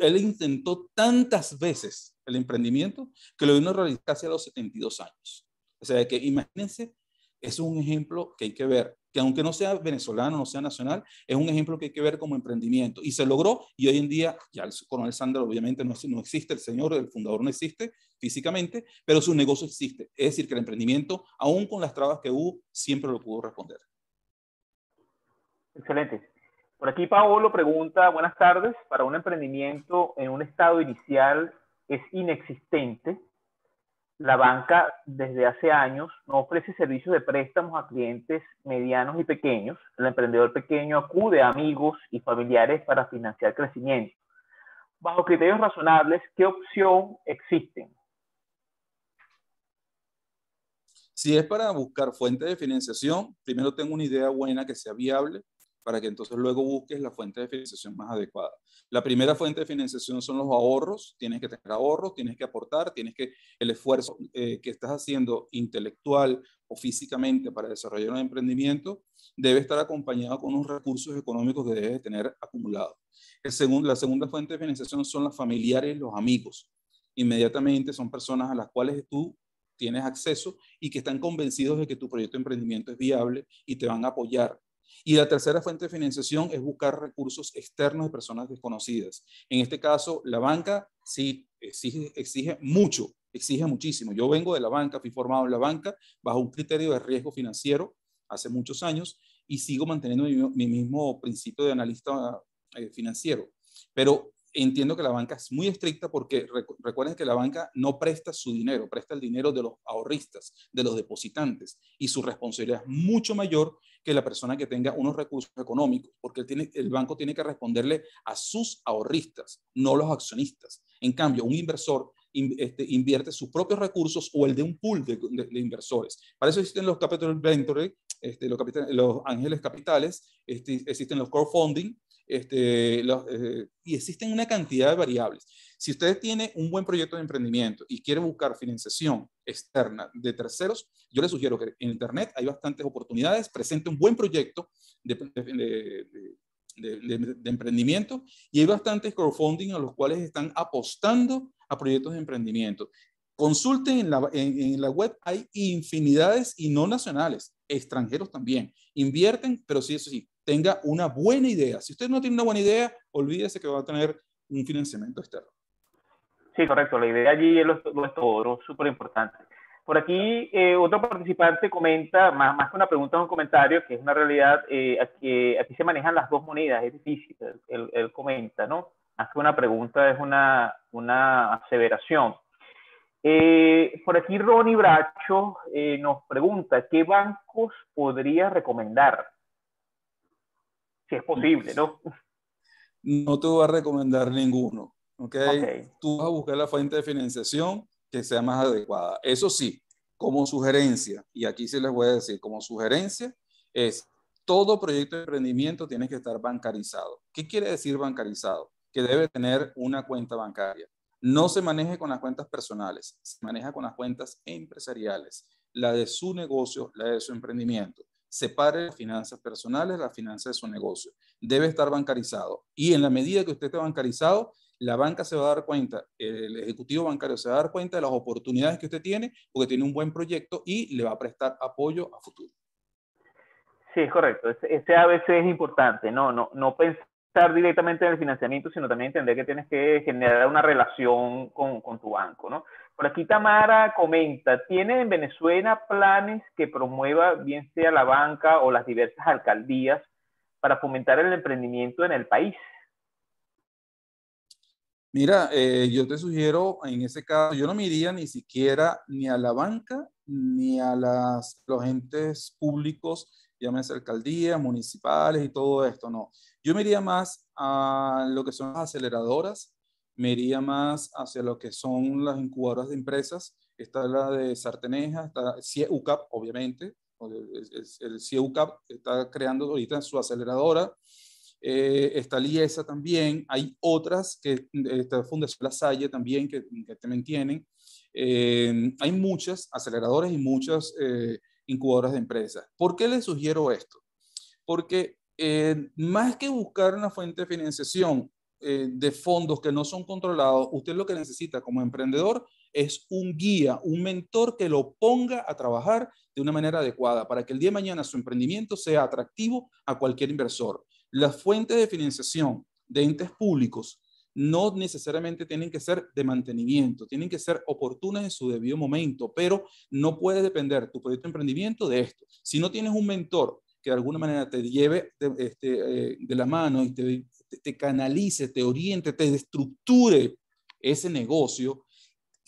él intentó tantas veces el emprendimiento que lo vino a realizar hacia los 72 años. O sea, que imagínense, es un ejemplo que hay que ver, que aunque no sea venezolano, no sea nacional, es un ejemplo que hay que ver como emprendimiento. Y se logró y hoy en día, ya el coronel Sandra obviamente no, no existe, el señor, el fundador no existe físicamente, pero su negocio existe. Es decir, que el emprendimiento, aún con las trabas que hubo, siempre lo pudo responder. Excelente. Por aquí Paolo pregunta, buenas tardes, para un emprendimiento en un estado inicial es inexistente. La banca desde hace años no ofrece servicios de préstamos a clientes medianos y pequeños. El emprendedor pequeño acude a amigos y familiares para financiar crecimiento. Bajo criterios razonables, ¿qué opción existe? Si es para buscar fuente de financiación, primero tengo una idea buena que sea viable, para que entonces luego busques la fuente de financiación más adecuada. La primera fuente de financiación son los ahorros, tienes que tener ahorros, tienes que aportar, tienes que el esfuerzo eh, que estás haciendo intelectual o físicamente para desarrollar un emprendimiento debe estar acompañado con unos recursos económicos que debes tener acumulados. El la segunda fuente de financiación son las familiares, los amigos. Inmediatamente son personas a las cuales tú tienes acceso y que están convencidos de que tu proyecto de emprendimiento es viable y te van a apoyar y la tercera fuente de financiación es buscar recursos externos de personas desconocidas. En este caso, la banca sí exige, mucho, exige muchísimo. Yo vengo de la banca, fui formado en la banca bajo un criterio de riesgo financiero hace muchos años y sigo manteniendo mi, mismo principio de analista eh, financiero. Pero entiendo que la banca es muy estricta porque recuerden que la banca no presta su dinero, presta el dinero de los ahorristas, de los depositantes, y su responsabilidad es mucho mayor que la persona que tenga unos recursos económicos, porque tiene, el banco tiene que responderle a sus ahorristas, no los accionistas. En cambio, un inversor este, invierte sus propios recursos o el de un pool de, inversores. Para eso existen los capital venture, este, los, ángeles capitales, este, existen los crowdfunding, este, eh, y existen una cantidad de variables. Si usted tiene un buen proyecto de emprendimiento y quiere buscar financiación externa de terceros, yo le sugiero que en Internet hay bastantes oportunidades, presente un buen proyecto de, emprendimiento y hay bastantes crowdfunding a los cuales están apostando a proyectos de emprendimiento. Consulten en la, web, hay infinidades y no nacionales, extranjeros también. Invierten, pero si eso sí, tenga una buena idea. Si usted no tiene una buena idea, olvídese que va a tener un financiamiento externo. Sí, correcto. La idea allí es lo, es todo, súper importante. Por aquí eh, otro participante comenta, más, más que una pregunta, es un comentario, que es una realidad, eh, aquí, se manejan las dos monedas, es difícil, él, comenta, ¿no? Más que una pregunta es una, aseveración. Eh, por aquí Ronnie Bracho nos pregunta, ¿qué bancos podría recomendar? Si es posible, ¿no? No te voy a recomendar ninguno. Okay. Tú vas a buscar la fuente de financiación que sea más adecuada. Eso sí, como sugerencia, y aquí sí les voy a decir, como sugerencia es todo proyecto de emprendimiento tiene que estar bancarizado. ¿Qué quiere decir bancarizado? Que debe tener una cuenta bancaria. No se maneje con las cuentas personales, se maneja con las cuentas empresariales, la de su negocio, la de su emprendimiento. Separe las finanzas personales, las finanzas de su negocio. Debe estar bancarizado. Y en la medida que usted esté bancarizado, la banca se va a dar cuenta, el ejecutivo bancario se va a dar cuenta de las oportunidades que usted tiene porque tiene un buen proyecto y le va a prestar apoyo a futuro. Sí, es correcto. Ese, a veces es importante, no, no, no pensar directamente en el financiamiento, sino también entender que tienes que generar una relación con, tu banco, ¿no? Por aquí Tamara comenta, ¿tiene en Venezuela planes que promueva bien sea la banca o las diversas alcaldías para fomentar el emprendimiento en el país? Mira, eh, yo te sugiero, en ese caso, yo no me iría ni siquiera ni a la banca, ni a las, los entes públicos, llámese alcaldías, municipales y todo esto, no. Yo me iría más a lo que son las aceleradoras, me iría más hacia lo que son las incubadoras de empresas, está la de Sarteneja, está CIEUCAP, obviamente, el, el, el CIEUCAP está creando ahorita su aceleradora, esta eh, está Liesa también, hay otras que eh, esta Fundación La también que, que te mantienen. Eh, hay muchas aceleradoras y muchas incubadoras de empresas. ¿Por qué les sugiero esto? Porque más que buscar una fuente de financiación de fondos que no son controlados, usted lo que necesita como emprendedor es un guía, un mentor que lo ponga a trabajar de una manera adecuada para que el día de mañana su emprendimiento sea atractivo a cualquier inversor. Las fuentes de financiación de entes públicos no necesariamente tienen que ser de mantenimiento, tienen que ser oportunas en su debido momento, pero no puedes depender tu proyecto de emprendimiento de esto. Si no tienes un mentor que de alguna manera te lleve de, este, eh, la mano y te, te, canalice, te oriente, te estructure ese negocio,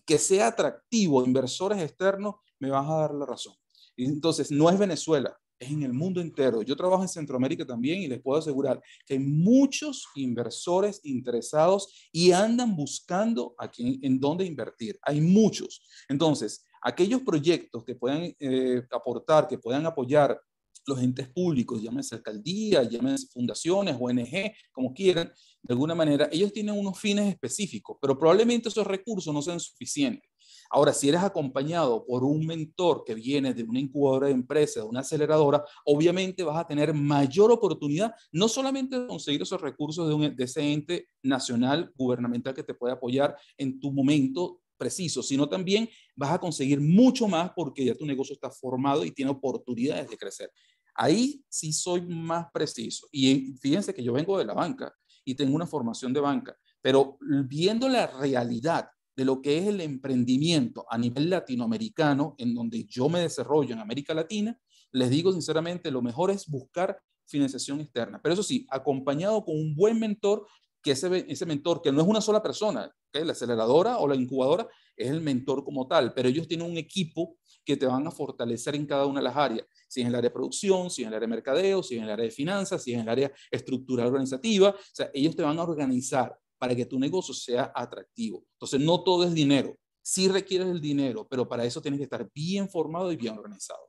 que sea atractivo a inversores externos, me vas a dar la razón. Entonces, no es Venezuela, es en el mundo entero. Yo trabajo en Centroamérica también y les puedo asegurar que hay muchos inversores interesados y andan buscando en dónde invertir. Hay muchos. Entonces, aquellos proyectos que puedan eh, aportar, que puedan apoyar los entes públicos, llámense alcaldía, llámense fundaciones, ONG, como quieran, de alguna manera, ellos tienen unos fines específicos, pero probablemente esos recursos no sean suficientes. Ahora, si eres acompañado por un mentor que viene de una incubadora de empresa, de una aceleradora, obviamente vas a tener mayor oportunidad, no solamente de conseguir esos recursos de, un, de ese ente nacional, gubernamental que te puede apoyar en tu momento preciso, sino también vas a conseguir mucho más porque ya tu negocio está formado y tiene oportunidades de crecer. Ahí sí soy más preciso. Y fíjense que yo vengo de la banca y tengo una formación de banca, pero viendo la realidad de lo que es el emprendimiento a nivel latinoamericano, en donde yo me desarrollo en América Latina, les digo sinceramente, lo mejor es buscar financiación externa. Pero eso sí, acompañado con un buen mentor, que ese, ese mentor, que no es una sola persona, la aceleradora o la incubadora es el mentor como tal, pero ellos tienen un equipo que te van a fortalecer en cada una de las áreas, si en el área de producción, si en el área de mercadeo, si en el área de finanzas, si en el área estructural organizativa, o sea, ellos te van a organizar para que tu negocio sea atractivo. Entonces, no todo es dinero. Sí requieres el dinero, pero para eso tienes que estar bien formado y bien organizado.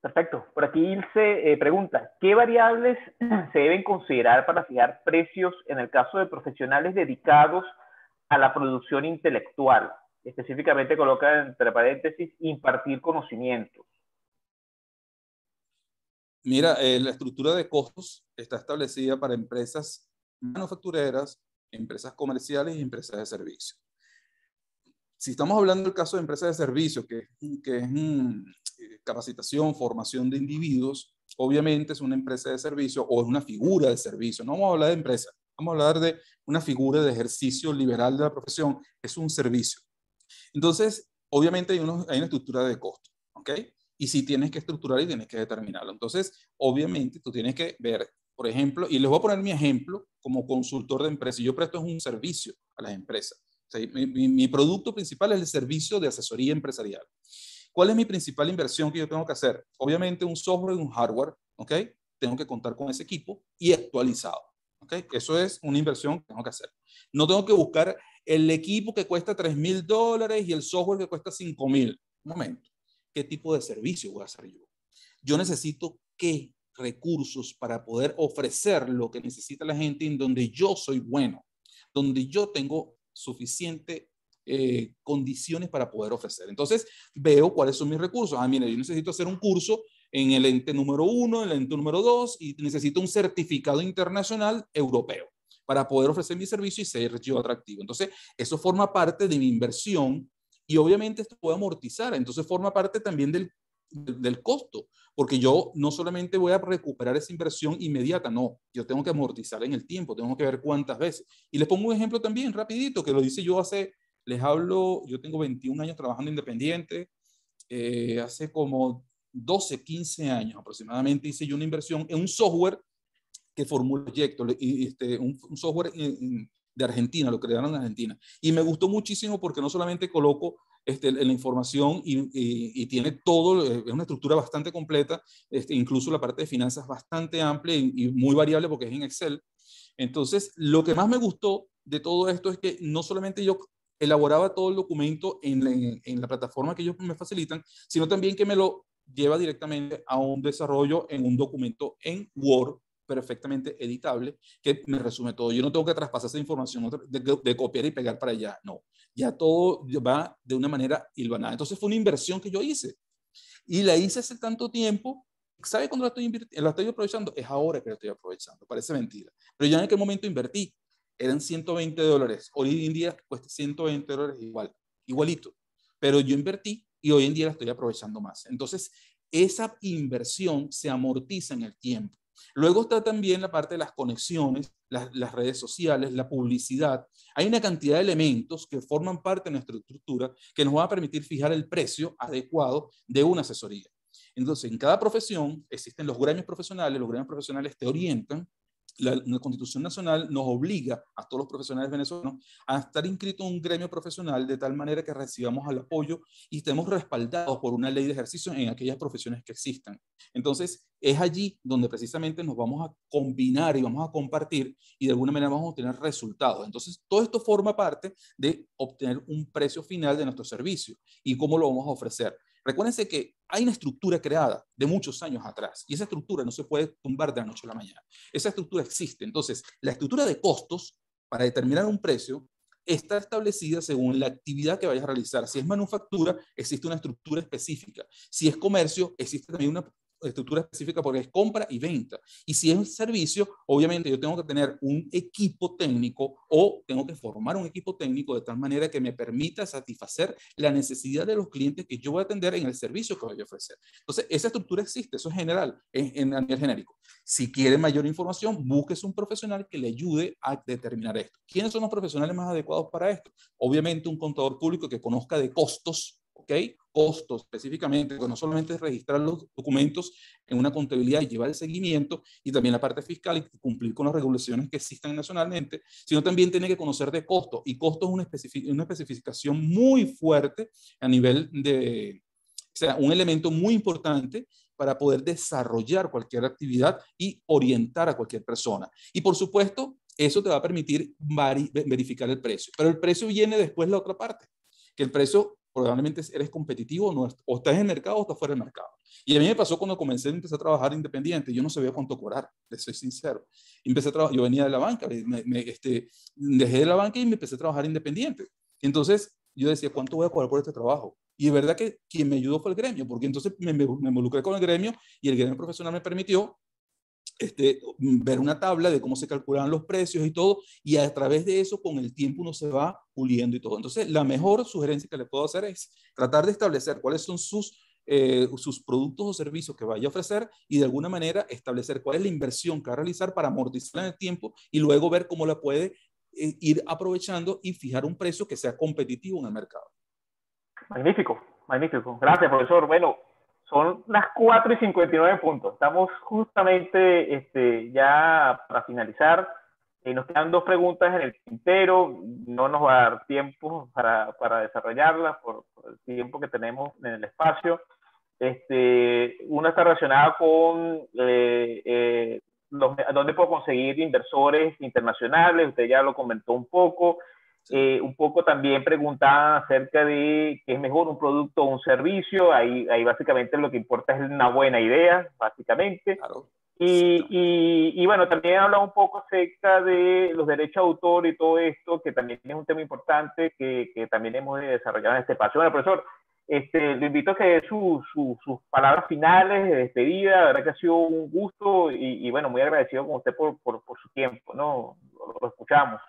Perfecto. Por aquí se eh, pregunta, ¿qué variables se deben considerar para fijar precios en el caso de profesionales dedicados a la producción intelectual? Específicamente coloca entre paréntesis impartir conocimientos. Mira, eh, la estructura de costos está establecida para empresas manufactureras, empresas comerciales y empresas de servicio Si estamos hablando del caso de empresas de servicio que, que es eh, capacitación, formación de individuos, obviamente es una empresa de servicio o es una figura de servicio. No vamos a hablar de empresa, vamos a hablar de una figura de ejercicio liberal de la profesión, es un servicio. Entonces, obviamente hay, hay una estructura de costo, ¿ok? Y si tienes que estructurar y tienes que determinarlo. Entonces, obviamente tú tienes que ver por ejemplo, y les voy a poner mi ejemplo como consultor de empresa Yo presto un servicio a las empresas. mi, producto principal es el servicio de asesoría empresarial. ¿Cuál es mi principal inversión que yo tengo que hacer? Obviamente un software y un hardware, ¿ok? Tengo que contar con ese equipo y actualizado, ¿ok? Eso es una inversión que tengo que hacer. No tengo que buscar el equipo que cuesta 3 mil dólares y el software que cuesta 5 mil. Un momento, ¿qué tipo de servicio voy a hacer yo? Yo necesito qué recursos para poder ofrecer lo que necesita la gente en donde yo soy bueno, donde yo tengo suficientes eh, condiciones para poder ofrecer. Entonces, veo cuáles son mis recursos. Ah, mira, yo necesito hacer un curso en el ente número uno, en el ente número dos, y necesito un certificado internacional europeo para poder ofrecer mi servicio y ser yo atractivo. Entonces, eso forma parte de mi inversión y obviamente esto puede amortizar. Entonces, forma parte también del del costo, porque yo no solamente voy a recuperar esa inversión inmediata, no, yo tengo que amortizar en el tiempo, tengo que ver cuántas veces. Y les pongo un ejemplo también rapidito, que lo hice yo hace, les hablo, yo tengo 21 años trabajando independiente, eh, hace como 12, 15 años aproximadamente hice yo una inversión en un software que formula proyectos, este, un, software en, de Argentina, lo crearon en Argentina. Y me gustó muchísimo porque no solamente coloco este, la información y, tiene todo, eh, es una estructura bastante completa, este, incluso la parte de finanzas bastante amplia y, muy variable porque es en Excel. Entonces, lo que más me gustó de todo esto es que no solamente yo elaboraba todo el documento en la plataforma que ellos me facilitan, sino también que me lo lleva directamente a un desarrollo en un documento en Word perfectamente editable que me resume todo. Yo no tengo que traspasar esa información de, copiar y pegar para allá, no. Ya todo va de una manera hilvanada. Entonces fue una inversión que yo hice y la hice hace tanto tiempo. ¿Sabe cuándo la estoy, la estoy aprovechando? Es ahora que la estoy aprovechando, parece mentira. Pero ya en aquel momento invertí, eran 120 dólares. Hoy en día cuesta 120 dólares igual, igualito. Pero yo invertí y hoy en día la estoy aprovechando más. Entonces, esa inversión se amortiza en el tiempo. Luego está también la parte de las conexiones, las, redes sociales, la publicidad. Hay una cantidad de elementos que forman parte de nuestra estructura que nos va a permitir fijar el precio adecuado de una asesoría. Entonces, en cada profesión existen los gremios profesionales, los gremios profesionales te orientan la, Constitución Nacional nos obliga a todos los profesionales venezolanos a estar inscritos en un gremio profesional de tal manera que recibamos el apoyo y estemos respaldados por una ley de ejercicio en aquellas profesiones que existan. Entonces, es allí donde precisamente nos vamos a combinar y vamos a compartir y de alguna manera vamos a obtener resultados. Entonces, todo esto forma parte de obtener un precio final de nuestro servicio y cómo lo vamos a ofrecer. Recuérdense que hay una estructura creada de muchos años atrás y esa estructura no se puede tumbar de la noche a la mañana. Esa estructura existe. Entonces, la estructura de costos para determinar un precio está establecida según la actividad que vayas a realizar. Si es manufactura, existe una estructura específica. Si es comercio, existe también una estructura específica porque es compra y venta. Y si es un servicio, obviamente yo tengo que tener un equipo técnico o tengo que formar un equipo técnico de tal manera que me permita satisfacer la necesidad de los clientes que yo voy a atender en el servicio que voy a ofrecer. Entonces, esa estructura existe, eso es general, en, a nivel genérico. Si quiere mayor información, busques un profesional que le ayude a determinar esto. ¿Quiénes son los profesionales más adecuados para esto? Obviamente un contador público que conozca de costos ¿ok? Costos específicamente, no solamente es registrar los documentos en una contabilidad y llevar el seguimiento y también la parte fiscal y cumplir con las regulaciones que existan nacionalmente, sino también tiene que conocer de costos. Y costos es una, una especificación muy fuerte a nivel de, o sea, un elemento muy importante para poder desarrollar cualquier actividad y orientar a cualquier persona. Y por supuesto, eso te va a permitir verificar el precio. Pero el precio viene después la otra parte, que el precio probablemente eres competitivo o, no, estás en el mercado o estás fuera del mercado. Y a mí me pasó cuando comencé, empecé a trabajar independiente, yo no sabía cuánto cobrar, les soy sincero. Empecé a trabajar, yo venía de la banca, me, este, dejé de la banca y me empecé a trabajar independiente. Entonces yo decía, ¿cuánto voy a cobrar por este trabajo? Y es verdad que quien me ayudó fue el gremio, porque entonces me, me involucré con el gremio y el gremio profesional me permitió este, ver una tabla de cómo se calculan los precios y todo, y a través de eso con el tiempo uno se va puliendo y todo. Entonces, la mejor sugerencia que le puedo hacer es tratar de establecer cuáles son sus, eh, sus productos o servicios que vaya a ofrecer y de alguna manera establecer cuál es la inversión que va a realizar para amortizar en el tiempo y luego ver cómo la puede eh, ir aprovechando y fijar un precio que sea competitivo en el mercado. Magnífico, magnífico. Gracias, profesor. Bueno, son las 4 y 59 puntos. Estamos justamente este, ya para finalizar. Eh, nos quedan dos preguntas en el tintero. No nos va a dar tiempo para, para desarrollarlas por, el tiempo que tenemos en el espacio. Este, una está relacionada con eh, eh, dónde puedo conseguir inversores internacionales. Usted ya lo comentó un poco. Eh, un poco también preguntaba acerca de qué es mejor, un producto o un servicio. Ahí, ahí básicamente lo que importa es una buena idea, básicamente. Y, y, bueno, también hablado un poco acerca de los derechos de autor y todo esto, que también es un tema importante que, que también hemos desarrollado en este espacio. Bueno, profesor, este, lo invito a que dé sus palabras finales de despedida. La verdad que ha sido un gusto y, y bueno, muy agradecido con usted por, por, su tiempo, ¿no? lo escuchamos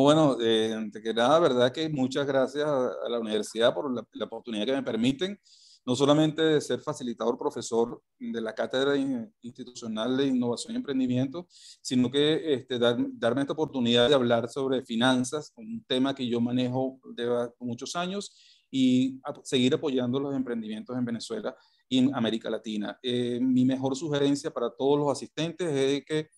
bueno, eh, que nada, verdad que muchas gracias a, la universidad por la, oportunidad que me permiten, no solamente de ser facilitador profesor de la Cátedra Institucional de Innovación y Emprendimiento, sino que este, dar, darme esta oportunidad de hablar sobre finanzas, un tema que yo manejo de muchos años, y seguir apoyando los emprendimientos en Venezuela y en América Latina. Eh, mi mejor sugerencia para todos los asistentes es que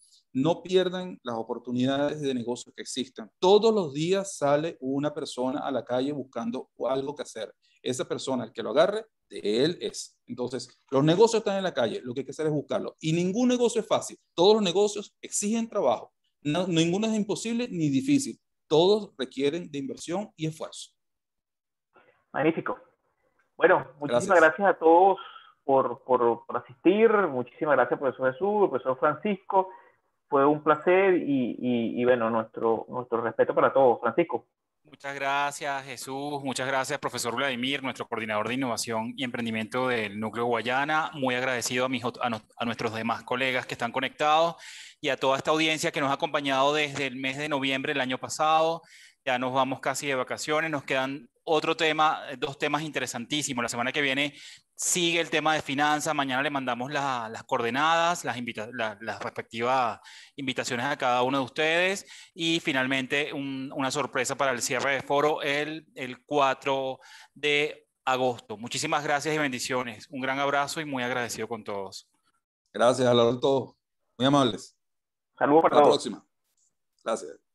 no pierdan las oportunidades de negocio que existan. Todos los días sale una persona a la calle buscando algo que hacer. Esa persona, el que lo agarre, de él es. Entonces, los negocios están en la calle, lo que hay que hacer es buscarlo. Y ningún negocio es fácil. Todos los negocios exigen trabajo. ninguno es imposible ni difícil. Todos requieren de inversión y esfuerzo. Magnífico. Bueno, muchísimas gracias, a todos por, por, asistir. Muchísimas gracias, profesor Jesús, profesor Francisco fue un placer y, y, bueno, nuestro, nuestro respeto para todos. Francisco. Muchas gracias, Jesús. Muchas gracias, profesor Vladimir, nuestro coordinador de innovación y emprendimiento del Núcleo Guayana. Muy agradecido a, mis, a, a nuestros demás colegas que están conectados y a toda esta audiencia que nos ha acompañado desde el mes de noviembre del año pasado ya nos vamos casi de vacaciones, nos quedan otro tema, eh, dos temas interesantísimos. La semana que viene sigue el tema de finanzas, mañana le mandamos las coordenadas, las, respectivas invitaciones a cada uno de ustedes y finalmente una sorpresa para el cierre de foro el, el 4 de agosto. Muchísimas gracias y bendiciones. Un gran abrazo y muy agradecido con todos. Gracias, a todos. Muy amables. Saludos para Hasta la próxima. Gracias.